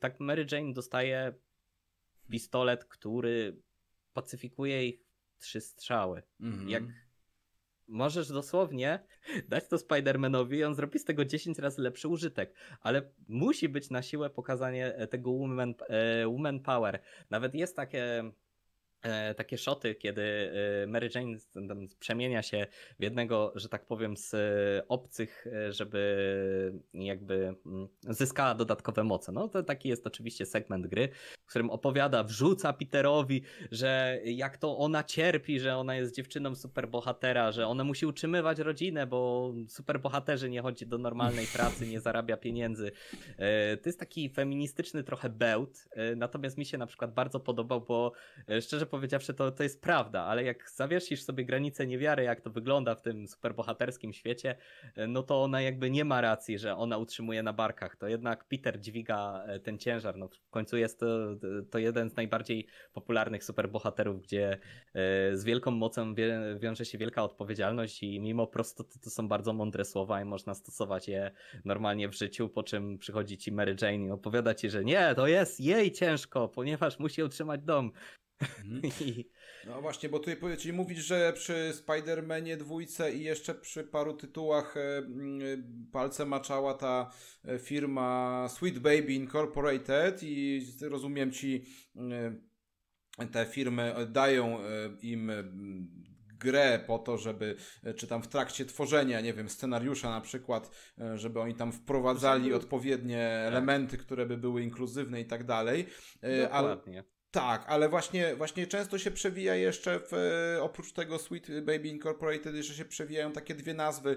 Tak Mary Jane dostaje pistolet, który pacyfikuje ich trzy strzały. Mhm. Jak możesz dosłownie dać to Spidermanowi i on zrobi z tego 10 razy lepszy użytek, ale musi być na siłę pokazanie tego woman, e, woman power. Nawet jest takie E, takie szoty, kiedy e, Mary Jane przemienia się w jednego, że tak powiem, z e, obcych, żeby jakby mm, zyskała dodatkowe moce. No to taki jest oczywiście segment gry w którym opowiada, wrzuca Peterowi, że jak to ona cierpi, że ona jest dziewczyną superbohatera, że ona musi utrzymywać rodzinę, bo superbohaterzy nie chodzi do normalnej pracy, nie zarabia pieniędzy. E, to jest taki feministyczny trochę bełt, e, natomiast mi się na przykład bardzo podobał, bo e, szczerze powiedziawszy to, to jest prawda, ale jak zawiesisz sobie granicę niewiary, jak to wygląda w tym superbohaterskim świecie, no to ona jakby nie ma racji, że ona utrzymuje na barkach, to jednak Peter dźwiga ten ciężar, no w końcu jest to to jeden z najbardziej popularnych superbohaterów, gdzie e, z wielką mocą wiąże się wielka odpowiedzialność i mimo prostoty to są bardzo mądre słowa i można stosować je normalnie w życiu, po czym przychodzi ci Mary Jane i opowiada ci, że nie, to jest jej ciężko, ponieważ musi utrzymać dom. Mhm. I no właśnie, bo tutaj czyli mówisz, że przy Spider-Manie dwójce i jeszcze przy paru tytułach e, mm, e, palce maczała ta e, firma Sweet Baby Incorporated i rozumiem ci te firmy dają im grę po to, żeby, czy tam w trakcie tworzenia, nie wiem, scenariusza na przykład, żeby oni tam wprowadzali odpowiednie tak. elementy, które by były inkluzywne i tak dalej. Dokładnie. Tak, ale właśnie, właśnie często się przewija jeszcze w, e, oprócz tego Sweet Baby Incorporated jeszcze się przewijają takie dwie nazwy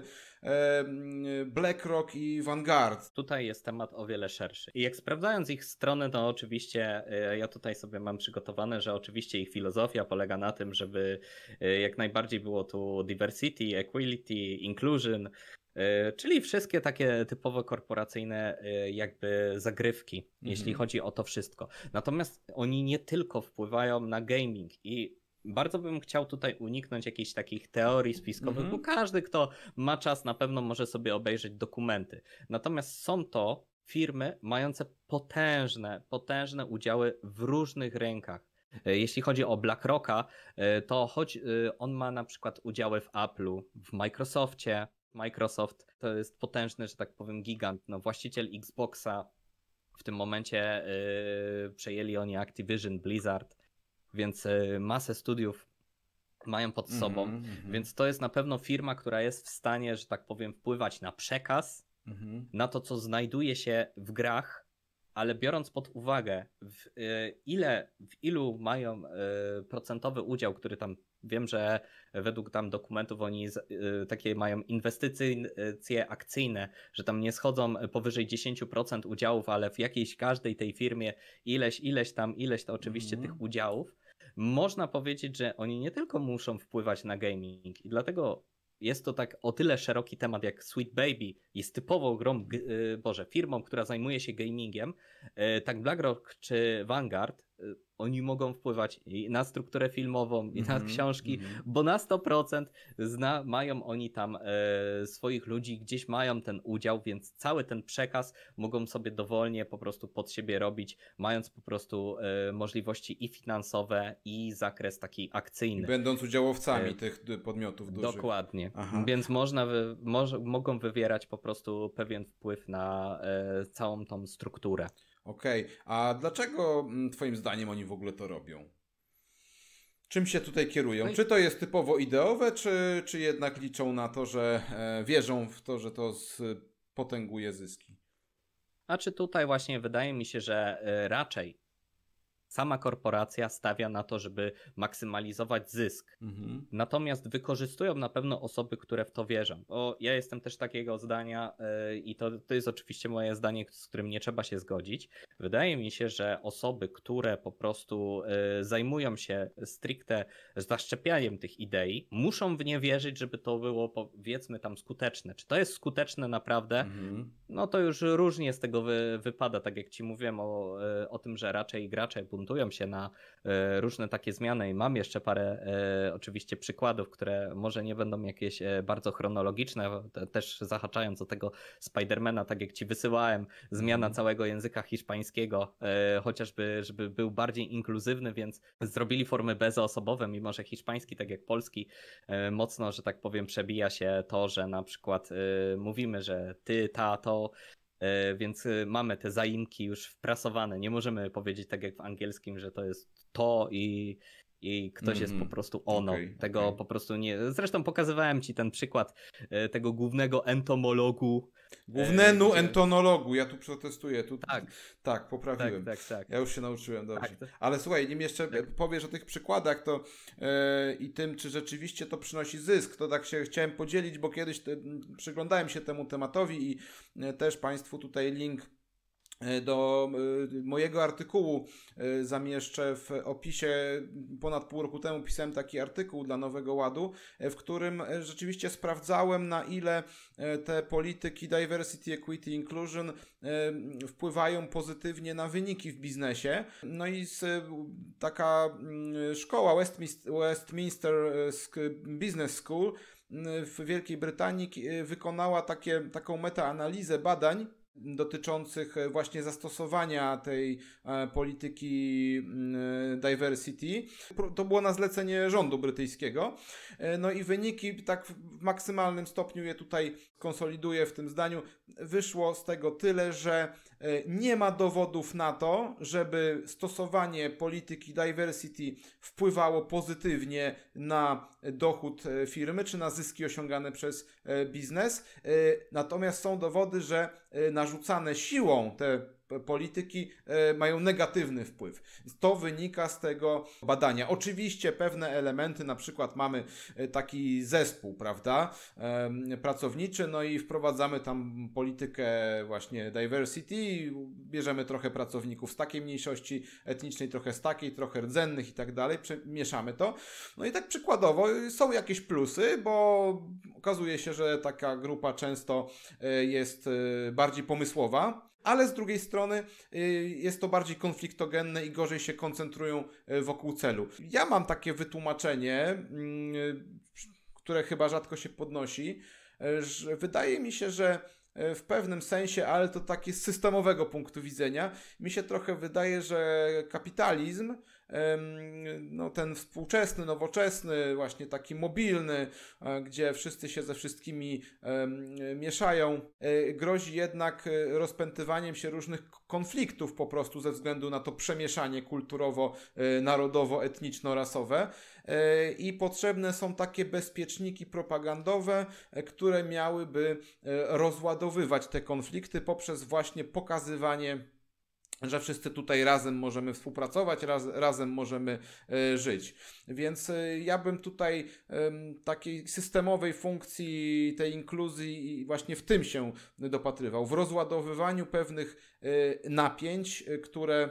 BlackRock i Vanguard. Tutaj jest temat o wiele szerszy. I jak sprawdzając ich strony, to oczywiście e, ja tutaj sobie mam przygotowane, że oczywiście ich filozofia polega na tym, żeby e, jak najbardziej było tu diversity, equality, inclusion, E, czyli wszystkie takie typowo korporacyjne e, jakby zagrywki, mhm. jeśli chodzi o to wszystko. Natomiast oni nie tylko wpływają na gaming i bardzo bym chciał tutaj uniknąć jakichś takich teorii spiskowych, mhm. bo każdy, kto ma czas, na pewno może sobie obejrzeć dokumenty. Natomiast są to firmy mające potężne, potężne udziały w różnych rynkach. E, jeśli chodzi o BlackRocka, to choć on ma na przykład udziały w Apple'u, w Microsoftie, Microsoft to jest potężny, że tak powiem, gigant. No, właściciel Xboxa w tym momencie yy, przejęli oni Activision, Blizzard, więc yy, masę studiów mają pod mhm, sobą. Mm -hmm. Więc to jest na pewno firma, która jest w stanie, że tak powiem, wpływać na przekaz, mm -hmm. na to, co znajduje się w grach, ale biorąc pod uwagę, w, yy, ile, w ilu mają yy, procentowy udział, który tam Wiem, że według tam dokumentów oni y, takie mają inwestycje akcyjne, że tam nie schodzą powyżej 10% udziałów, ale w jakiejś każdej tej firmie ileś, ileś tam, ileś to oczywiście mm. tych udziałów. Można powiedzieć, że oni nie tylko muszą wpływać na gaming i dlatego jest to tak o tyle szeroki temat jak Sweet Baby jest typowo grą, y, Boże, firmą, która zajmuje się gamingiem. Y, tak BlackRock czy Vanguard Y, oni mogą wpływać i na strukturę filmową, i na mm-hmm, książki, mm-hmm. bo na 100% zna, mają oni tam e, swoich ludzi, gdzieś mają ten udział, więc cały ten przekaz mogą sobie dowolnie po prostu pod siebie robić, mając po prostu e, możliwości i finansowe, i zakres taki akcyjny. I będąc udziałowcami e, tych podmiotów dużych. Dokładnie, Aha. więc można wy, mogą wywierać po prostu pewien wpływ na e, całą tą strukturę. Okej, okay. a dlaczego mm, Twoim zdaniem oni w ogóle to robią? Czym się tutaj kierują? No czy to jest typowo ideowe, czy, czy jednak liczą na to, że e, wierzą w to, że to potęguje zyski? A czy tutaj właśnie wydaje mi się, że e, raczej sama korporacja stawia na to, żeby maksymalizować zysk. Mhm. Natomiast wykorzystują na pewno osoby, które w to wierzą. Bo ja jestem też takiego zdania yy, i to, to jest oczywiście moje zdanie, z którym nie trzeba się zgodzić. Wydaje mi się, że osoby, które po prostu yy, zajmują się stricte zaszczepianiem tych idei, muszą w nie wierzyć, żeby to było powiedzmy tam skuteczne. Czy to jest skuteczne naprawdę? Mhm. No to już różnie z tego wy, wypada, tak jak ci mówiłem o, e, o tym, że raczej gracze buntują się na e, różne takie zmiany i mam jeszcze parę e, oczywiście przykładów, które może nie będą jakieś e, bardzo chronologiczne, też zahaczając o tego Spidermana, tak jak ci wysyłałem, zmiana mhm. całego języka hiszpańskiego, chociażby, żeby był bardziej inkluzywny, więc zrobili formy bezosobowe, mimo że hiszpański, tak jak polski, mocno, że tak powiem, przebija się to, że na przykład mówimy, że ty, ta, to, E, więc y, mamy te zaimki już wprasowane. Nie możemy powiedzieć tak jak w angielskim, że to jest to i i ktoś mm -hmm. jest po mm-hmm. prostu ono. Okay, tego okay. po prostu nie. Zresztą pokazywałem ci ten przykład e, tego głównego entomologu. E, Głównenu e, entomologu, ja tu protestuję. Tu, tak. tak, poprawiłem. Tak, tak, tak. Ja już się nauczyłem, dobrze. Tak, Ale słuchaj, nim jeszcze tak. powiesz o tych przykładach to e, i tym, czy rzeczywiście to przynosi zysk, to tak się chciałem podzielić, bo kiedyś te, przyglądałem się temu tematowi i e, też Państwu tutaj link E, do e, mojego artykułu e, zamieszczę w opisie. Ponad pół roku temu pisałem taki artykuł dla Nowego Ładu, w którym rzeczywiście sprawdzałem, na ile te polityki diversity, equity, inclusion wpływają pozytywnie na wyniki w biznesie. No i taka mm, szkoła Westminster Business School w Wielkiej Brytanii wykonała takie, taką metaanalizę badań dotyczących e, właśnie zastosowania tej e, polityki mm, e, diversity. To było na zlecenie rządu brytyjskiego. No i wyniki, tak w maksymalnym stopniu je tutaj konsoliduję w tym zdaniu, wyszło z tego tyle, że E, nie ma dowodów na to, żeby stosowanie polityki diversity wpływało pozytywnie na dochód e, firmy czy na zyski osiągane przez e, biznes. Natomiast są dowody, że narzucane siłą te polityki e, mają negatywny wpływ. To wynika z tego badania. Oczywiście pewne elementy, na przykład mamy e, taki zespół, prawda, pracowniczy, no i wprowadzamy tam politykę właśnie diversity, bierzemy trochę pracowników z takiej mniejszości etnicznej, trochę z takiej, trochę rdzennych i tak dalej, mieszamy to. No i tak przykładowo y, są jakieś plusy, bo okazuje się, że taka grupa często e, jest bardziej pomysłowa, ale z drugiej strony y, jest to bardziej konfliktogenne i gorzej się koncentrują y, wokół celu. Ja mam takie wytłumaczenie, mm, y, które chyba rzadko się podnosi, że wydaje mi się, że w pewnym sensie, ale to takie z systemowego punktu widzenia, mi się trochę wydaje, że kapitalizm no, ten współczesny, nowoczesny, właśnie taki mobilny, e, gdzie wszyscy się ze wszystkimi mieszają, e, grozi jednak e, rozpętywaniem się różnych konfliktów po prostu ze względu na to przemieszanie kulturowo-narodowo-etniczno-rasowe i potrzebne są takie bezpieczniki propagandowe, które miałyby rozładowywać te konflikty poprzez właśnie pokazywanie że wszyscy tutaj razem możemy współpracować, raz, razem możemy y, żyć. Więc y, ja bym tutaj y, takiej systemowej funkcji tej inkluzji właśnie w tym się dopatrywał, w rozładowywaniu pewnych e, napięć, które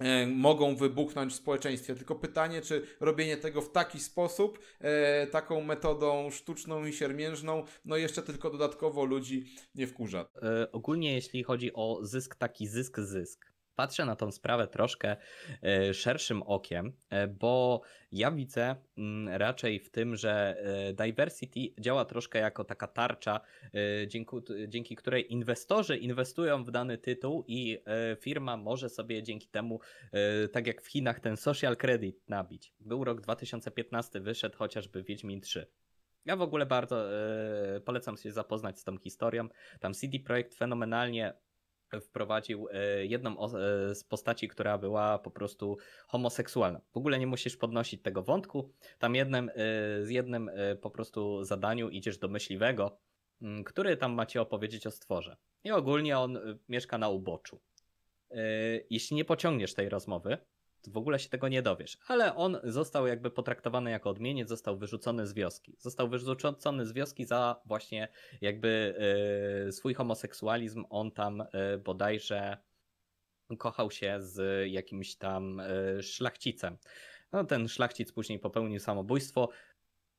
E, mogą wybuchnąć w społeczeństwie. Tylko pytanie, czy robienie tego w taki sposób, e, taką metodą sztuczną i siermiężną, no jeszcze tylko dodatkowo ludzi nie wkurza. E, ogólnie jeśli chodzi o zysk, taki zysk, zysk patrzę na tą sprawę troszkę e, szerszym okiem, e, bo ja widzę mm, raczej w tym, że e, diversity działa troszkę jako taka tarcza, dzięki, dzięki której inwestorzy inwestują w dany tytuł i firma może sobie dzięki temu, tak jak w Chinach, ten social credit nabić. Był rok 2015, wyszedł chociażby Wiedźmin 3. Ja w ogóle bardzo polecam się zapoznać z tą historią. Tam CD Projekt fenomenalnie wprowadził e, jedną e, z postaci, która była po prostu homoseksualna. W ogóle nie musisz podnosić tego wątku. Tam jednym, e, z jednym po prostu zadaniu idziesz do myśliwego, mm, który tam macie opowiedzieć o stworze. I ogólnie on mieszka na uboczu. Jeśli nie pociągniesz tej rozmowy, w ogóle się tego nie dowiesz. Ale on został jakby potraktowany jako odmieniec, został wyrzucony z wioski. Został wyrzucony z wioski za właśnie jakby e, swój homoseksualizm. On tam e, bodajże kochał się z jakimś tam e, szlachcicem. No, ten szlachcic później popełnił samobójstwo.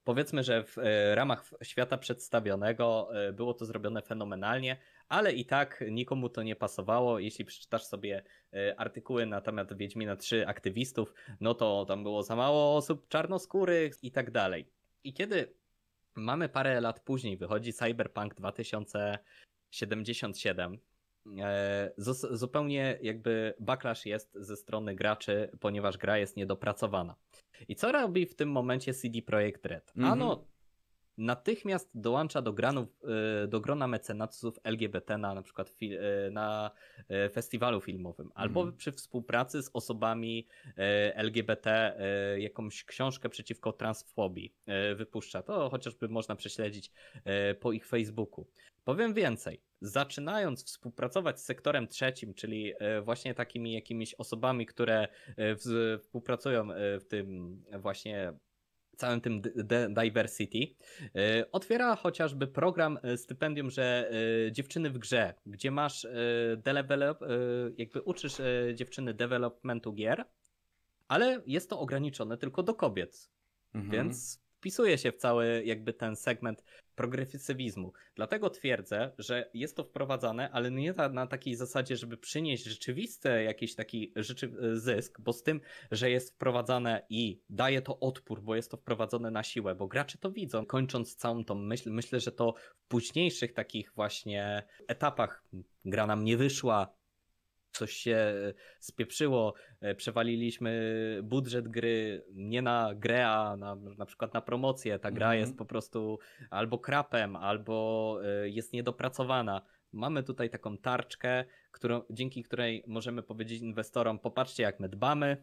Powiedzmy, że w ramach świata przedstawionego było to zrobione fenomenalnie ale i tak nikomu to nie pasowało. Jeśli przeczytasz sobie e, artykuły na temat Wiedźmina 3 aktywistów, no to tam było za mało osób czarnoskórych i tak dalej. I kiedy mamy parę lat później, wychodzi Cyberpunk 2077, e, zupełnie jakby backlash jest ze strony graczy, ponieważ gra jest niedopracowana. I co robi w tym momencie CD Projekt Red? Ano, mm -hmm natychmiast dołącza do, granów, e, do grona mecenatów LGBT na na przykład e, na e, festiwalu filmowym, albo mm. przy współpracy z osobami LGBT jakąś książkę przeciwko transfobii wypuszcza. To chociażby można prześledzić po ich Facebooku. Powiem więcej, zaczynając współpracować z sektorem trzecim, czyli właśnie takimi jakimiś osobami, które współpracują w tym właśnie całym tym diversity, e, otwiera chociażby program e, stypendium, że e, dziewczyny w grze, gdzie masz develop, jakby uczysz dziewczyny developmentu gier, ale jest to ograniczone tylko do kobiet. Mhm. Więc wpisuje się w cały jakby ten segment progresywizmu. Dlatego twierdzę, że jest to wprowadzane, ale nie na takiej zasadzie, żeby przynieść rzeczywisty jakiś taki rzeczy, e, zysk, bo z tym, że jest wprowadzane i daje to odpór, bo jest to wprowadzone na siłę, bo gracze to widzą. Kończąc całą tą myśl, myślę, że to w późniejszych takich właśnie etapach gra nam nie wyszła, coś się e, spieprzyło, e, przewaliliśmy budżet gry nie na grę, a na, na przykład na promocję. Ta gra mm-hmm. jest po prostu albo krapem, albo e, jest niedopracowana. Mamy tutaj taką tarczkę, którą, dzięki której możemy powiedzieć inwestorom: popatrzcie, jak my dbamy,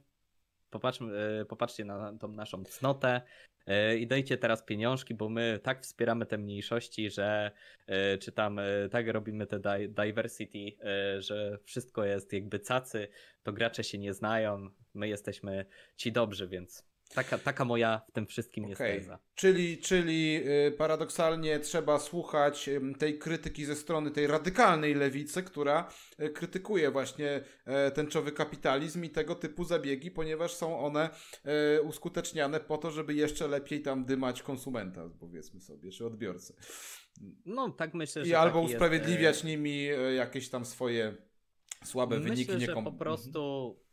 popatrzmy, e, popatrzcie na tą naszą cnotę e, i dajcie teraz pieniążki, bo my tak wspieramy te mniejszości, że e, czy tam tak robimy te diversity, że wszystko jest jakby cacy, to gracze się nie znają, my jesteśmy ci dobrzy, więc Taka, taka moja w tym wszystkim okay. jest teza. Czyli, czyli y, paradoksalnie trzeba słuchać tej krytyki ze strony tej radykalnej lewicy, która y, krytykuje właśnie e, tęczowy kapitalizm i tego typu zabiegi, ponieważ są one e, uskuteczniane po to, żeby jeszcze lepiej tam dymać konsumenta, powiedzmy sobie, czy odbiorcę. No, tak myślę, że. I albo tak e, usprawiedliwiać jest... nimi jakieś tam swoje słabe Myślę, wyniki. Myślę, że niekom... po prostu mhm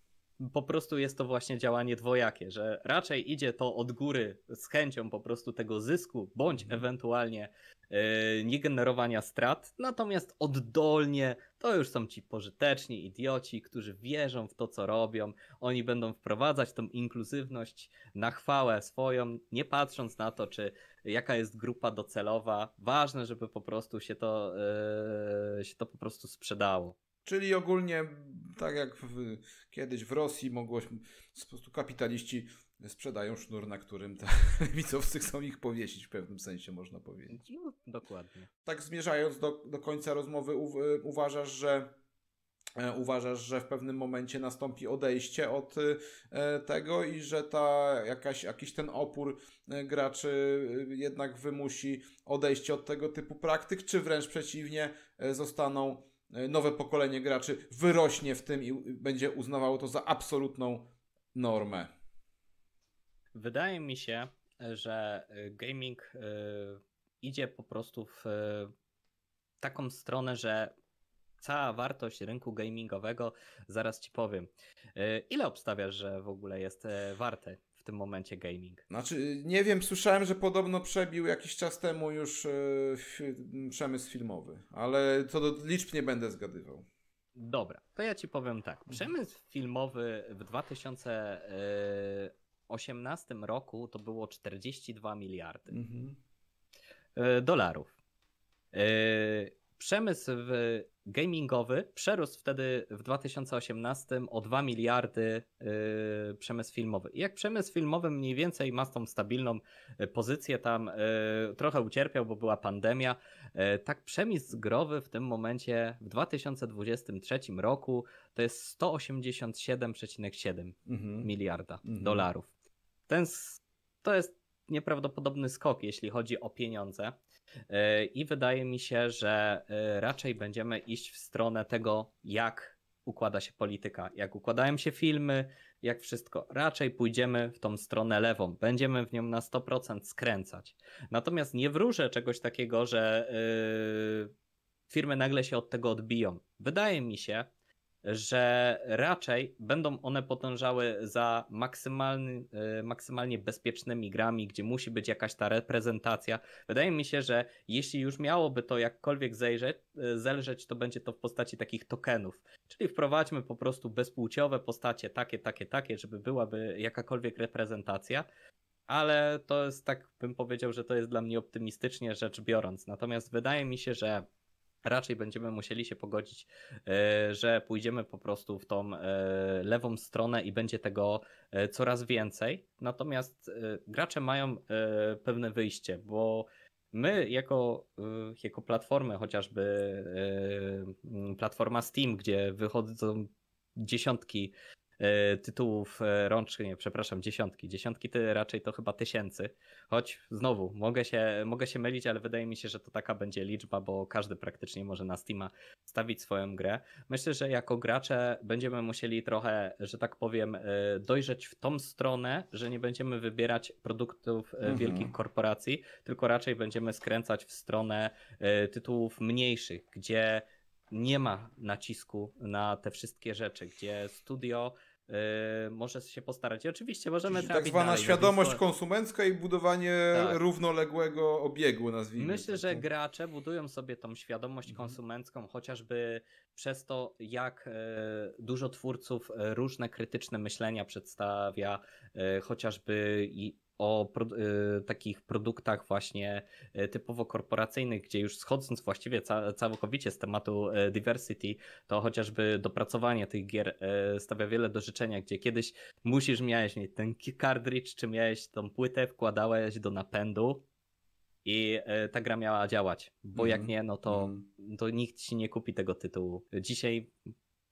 po prostu jest to właśnie działanie dwojakie, że raczej idzie to od góry z chęcią po prostu tego zysku, bądź mhm. ewentualnie yy, niegenerowania strat, natomiast oddolnie to już są ci pożyteczni idioci, którzy wierzą w to, co robią. Oni będą wprowadzać tą inkluzywność na chwałę swoją, nie patrząc na to, czy jaka jest grupa docelowa. Ważne, żeby po prostu się to, yy, się to po prostu sprzedało. Czyli ogólnie, tak jak w, kiedyś w Rosji mogło, po prostu kapitaliści sprzedają sznur, na którym ta lewicowcy chcą ich powiesić, w pewnym sensie można powiedzieć. No, dokładnie. Tak zmierzając do, do końca rozmowy, u, uważasz, że e, uważasz, że w pewnym momencie nastąpi odejście od e, tego i że ta jakaś, jakiś ten opór e, graczy jednak wymusi odejście od tego typu praktyk, czy wręcz przeciwnie, zostaną E, nowe pokolenie graczy wyrośnie w tym i będzie uznawało to za absolutną normę. Wydaje mi się, że e, gaming e, idzie po prostu w taką stronę, że cała wartość rynku gamingowego, zaraz ci powiem. Ile obstawiasz, że w ogóle jest warte? w tym momencie gaming. Znaczy, nie wiem, słyszałem, że podobno przebił jakiś czas temu już yy, przemysł filmowy, ale co do liczb nie będę zgadywał. Dobra, to ja ci powiem tak. Mhm. Przemysł filmowy w 2018 e, roku to było 42 miliardy mhm. E, dolarów przemysł gamingowy przerósł wtedy w 2018 o 2 miliardy y, przemysł filmowy. I jak przemysł filmowy mniej więcej ma tą stabilną y, pozycję, tam y, trochę ucierpiał, bo była pandemia, tak przemysł growy w tym momencie w 2023 roku to jest 187,7 mhm. miliarda mhm. dolarów. Ten, to jest nieprawdopodobny skok, jeśli chodzi o pieniądze. E, I wydaje mi się, że e, raczej będziemy iść w stronę tego, jak układa się polityka, jak układają się filmy, jak wszystko. Raczej pójdziemy w tą stronę lewą, będziemy w nią na 100% skręcać. Natomiast nie wróżę czegoś takiego, że yy, firmy nagle się od tego odbiją. Wydaje mi się, że raczej będą one potężały za maksymalny, e, maksymalnie bezpiecznymi grami, gdzie musi być jakaś ta reprezentacja. Wydaje mi się, że jeśli już miałoby to jakkolwiek zejrzeć, e, zelżeć, to będzie to w postaci takich tokenów. Czyli wprowadźmy po prostu bezpłciowe postacie, takie, takie, takie, żeby byłaby jakakolwiek reprezentacja. Ale to jest tak, bym powiedział, że to jest dla mnie optymistycznie rzecz biorąc. Natomiast wydaje mi się, że raczej będziemy musieli się pogodzić, e, że pójdziemy po prostu w tą e, lewą stronę i będzie tego e, coraz więcej. Natomiast gracze mają pewne wyjście, bo my jako, jako platformy, chociażby platforma Steam, gdzie wychodzą dziesiątki E, tytułów e, rączki, nie, przepraszam, dziesiątki. Dziesiątki ty raczej to chyba tysięcy. Choć znowu, mogę się, mogę się mylić, ale wydaje mi się, że to taka będzie liczba, bo każdy praktycznie może na Steama stawić swoją grę. Myślę, że jako gracze będziemy musieli trochę, że tak powiem, e, dojrzeć w tą stronę, że nie będziemy wybierać produktów mhm. wielkich korporacji, tylko raczej będziemy skręcać w stronę tytułów mniejszych, gdzie nie ma nacisku na te wszystkie rzeczy, gdzie studio Yy, może się postarać. I oczywiście możemy Czyli tak zwana dalej, świadomość konsumencka i budowanie tak. równoległego obiegu, nazwijmy Myślę, że tak, gracze budują sobie tą świadomość mhm. konsumencką chociażby przez to, jak e, dużo twórców e, różne krytyczne myślenia przedstawia, e, chociażby i o pro, y, takich produktach właśnie y, typowo korporacyjnych, gdzie już schodząc właściwie ca, całkowicie z tematu y, diversity, to chociażby dopracowanie tych gier stawia wiele do życzenia, gdzie kiedyś musisz miałeś mieć ten cartridge, czy miałeś tą płytę, wkładałeś do napędu i ta gra miała działać, bo mm. jak mhm. nie, no to, mhm. to nikt ci nie kupi tego tytułu. Dzisiaj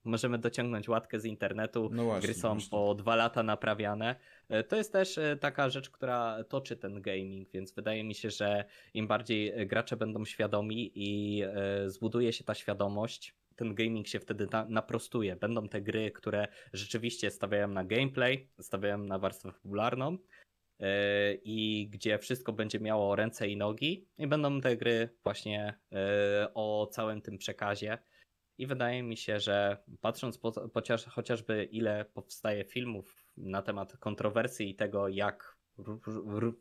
możemy dociągnąć łatkę z internetu, no właśnie, gry są po dwa lata naprawiane. E, to jest też e, taka rzecz, która toczy ten gaming, więc wydaje mi się, że im bardziej e, gracze będą świadomi i zbuduje się ta świadomość, ten gaming się wtedy naprostuje. Będą te gry, które rzeczywiście stawiają na gameplay, stawiają na warstwę popularną i gdzie wszystko będzie miało ręce i nogi i będą te gry właśnie o całym tym przekazie i wydaje mi się, że patrząc po, chociaż, chociażby ile powstaje filmów na temat kontrowersji i tego, jak,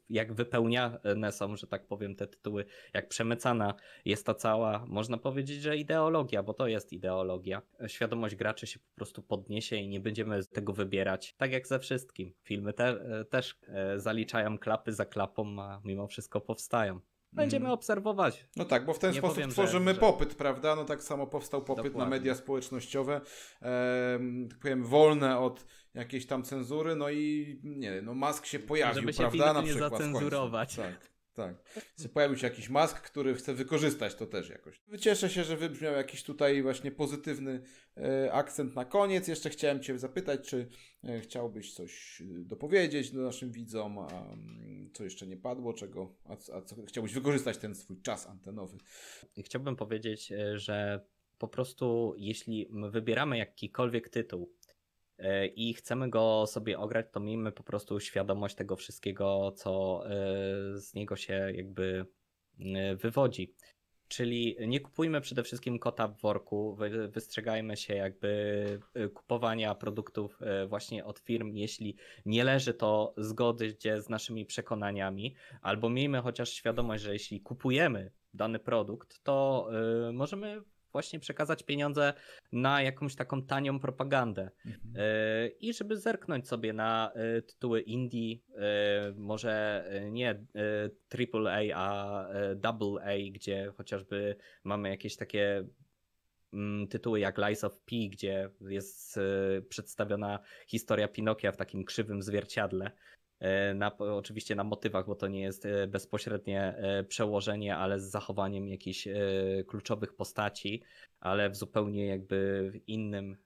jak wypełniane są, że tak powiem, te tytuły, jak przemycana jest ta cała, można powiedzieć, że ideologia, bo to jest ideologia. Świadomość graczy się po prostu podniesie i nie będziemy tego wybierać. Tak jak ze wszystkim. Filmy te, też e, zaliczają klapy za klapą, a mimo wszystko powstają. Będziemy mm. obserwować. No tak, bo w ten nie sposób powiem, tworzymy że, popyt, prawda? No tak samo powstał popyt Dokładnie. na media społecznościowe, e, tak powiem, wolne od jakiejś tam cenzury, no i nie no mask się pojawił, Żeby się prawda? Na przykład, nie zacenzurować. Tak. Tak. Pojawił się jakiś mask, który chce wykorzystać to też jakoś. Cieszę się, że wybrzmiał jakiś tutaj właśnie pozytywny e, akcent na koniec. Jeszcze chciałem Cię zapytać, czy e, chciałbyś coś e, dopowiedzieć do naszym widzom, a mm, co jeszcze nie padło, czego, a, a co chciałbyś wykorzystać ten swój czas antenowy? Chciałbym powiedzieć, że po prostu jeśli wybieramy jakikolwiek tytuł, E, i chcemy go sobie ograć, to miejmy po prostu świadomość tego wszystkiego, co e, z niego się jakby e, wywodzi. Czyli nie kupujmy przede wszystkim kota w worku, wystrzegajmy się jakby kupowania produktów właśnie od firm, jeśli nie leży to zgody z naszymi przekonaniami, albo miejmy chociaż świadomość, że jeśli kupujemy dany produkt, to możemy właśnie przekazać pieniądze na jakąś taką tanią propagandę. Mhm. E, I żeby zerknąć sobie na e, tytuły indie, e, może nie AAA, a AA, gdzie chociażby mamy jakieś takie mm, tytuły jak Lies of P, gdzie jest przedstawiona historia Pinokia w takim krzywym zwierciadle. E, na, oczywiście na motywach, bo to nie jest e, bezpośrednie e, przełożenie, ale z zachowaniem jakichś kluczowych postaci, ale w zupełnie jakby w innym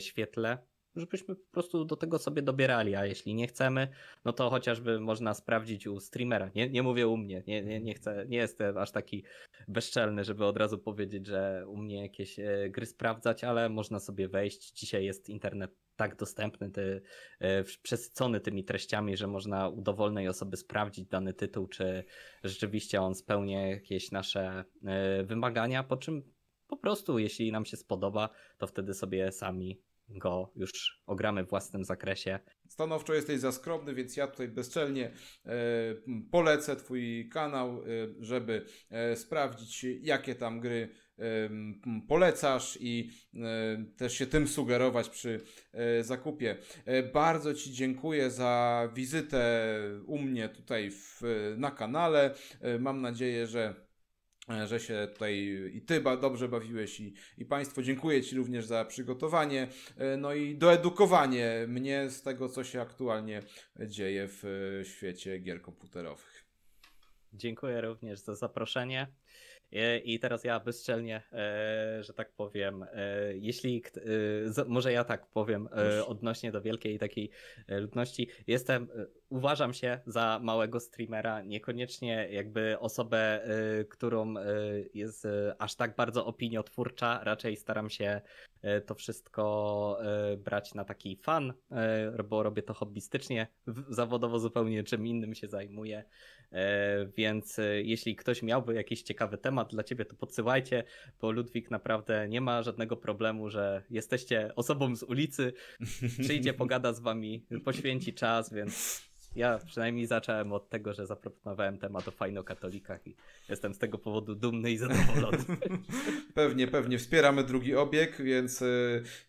świetle, żebyśmy po prostu do tego sobie dobierali, a jeśli nie chcemy, no to chociażby można sprawdzić u streamera. Nie, nie mówię u mnie, nie, nie, nie, chcę, nie jestem aż taki bezczelny, żeby od razu powiedzieć, że u mnie jakieś gry sprawdzać, ale można sobie wejść. Dzisiaj jest internet tak dostępny, ty, e, przesycony tymi treściami, że można u dowolnej osoby sprawdzić dany tytuł, czy rzeczywiście on spełnia jakieś nasze e, wymagania, po czym po prostu, jeśli nam się spodoba, to wtedy sobie sami go już ogramy w własnym zakresie. Stanowczo jesteś za skromny, więc ja tutaj bezczelnie e, polecę Twój kanał, żeby sprawdzić, jakie tam gry polecasz i też się tym sugerować przy e, zakupie. E, bardzo Ci dziękuję za wizytę u mnie tutaj w, e, na kanale. Mam nadzieję, że że się tutaj i Ty dobrze bawiłeś i, i Państwo. Dziękuję Ci również za przygotowanie, no i doedukowanie mnie z tego, co się aktualnie dzieje w świecie gier komputerowych. Dziękuję również za zaproszenie. E, I teraz ja bezczelnie, e, że tak powiem, e, jeśli, może ja tak powiem odnośnie do wielkiej takiej ludności, jestem, uważam się za małego streamera, niekoniecznie jakby osobę, którą jest aż tak bardzo opiniotwórcza, raczej staram się to wszystko brać na taki fan, bo robię to hobbystycznie, zawodowo zupełnie czym innym się zajmuję. E, więc e, jeśli ktoś miałby jakiś ciekawy temat dla ciebie, to podsyłajcie, bo Ludwik naprawdę nie ma żadnego problemu, że jesteście osobą z ulicy, przyjdzie, pogada z wami, poświęci czas, więc ja przynajmniej zacząłem od tego, że zaproponowałem temat o fajno-katolikach i jestem z tego powodu dumny i zadowolony. pewnie, pewnie. Wspieramy drugi obieg, więc e,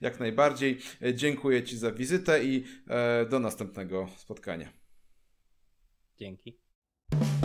jak najbardziej. Dziękuję Ci za wizytę i do następnego spotkania. Dzięki. Thank you.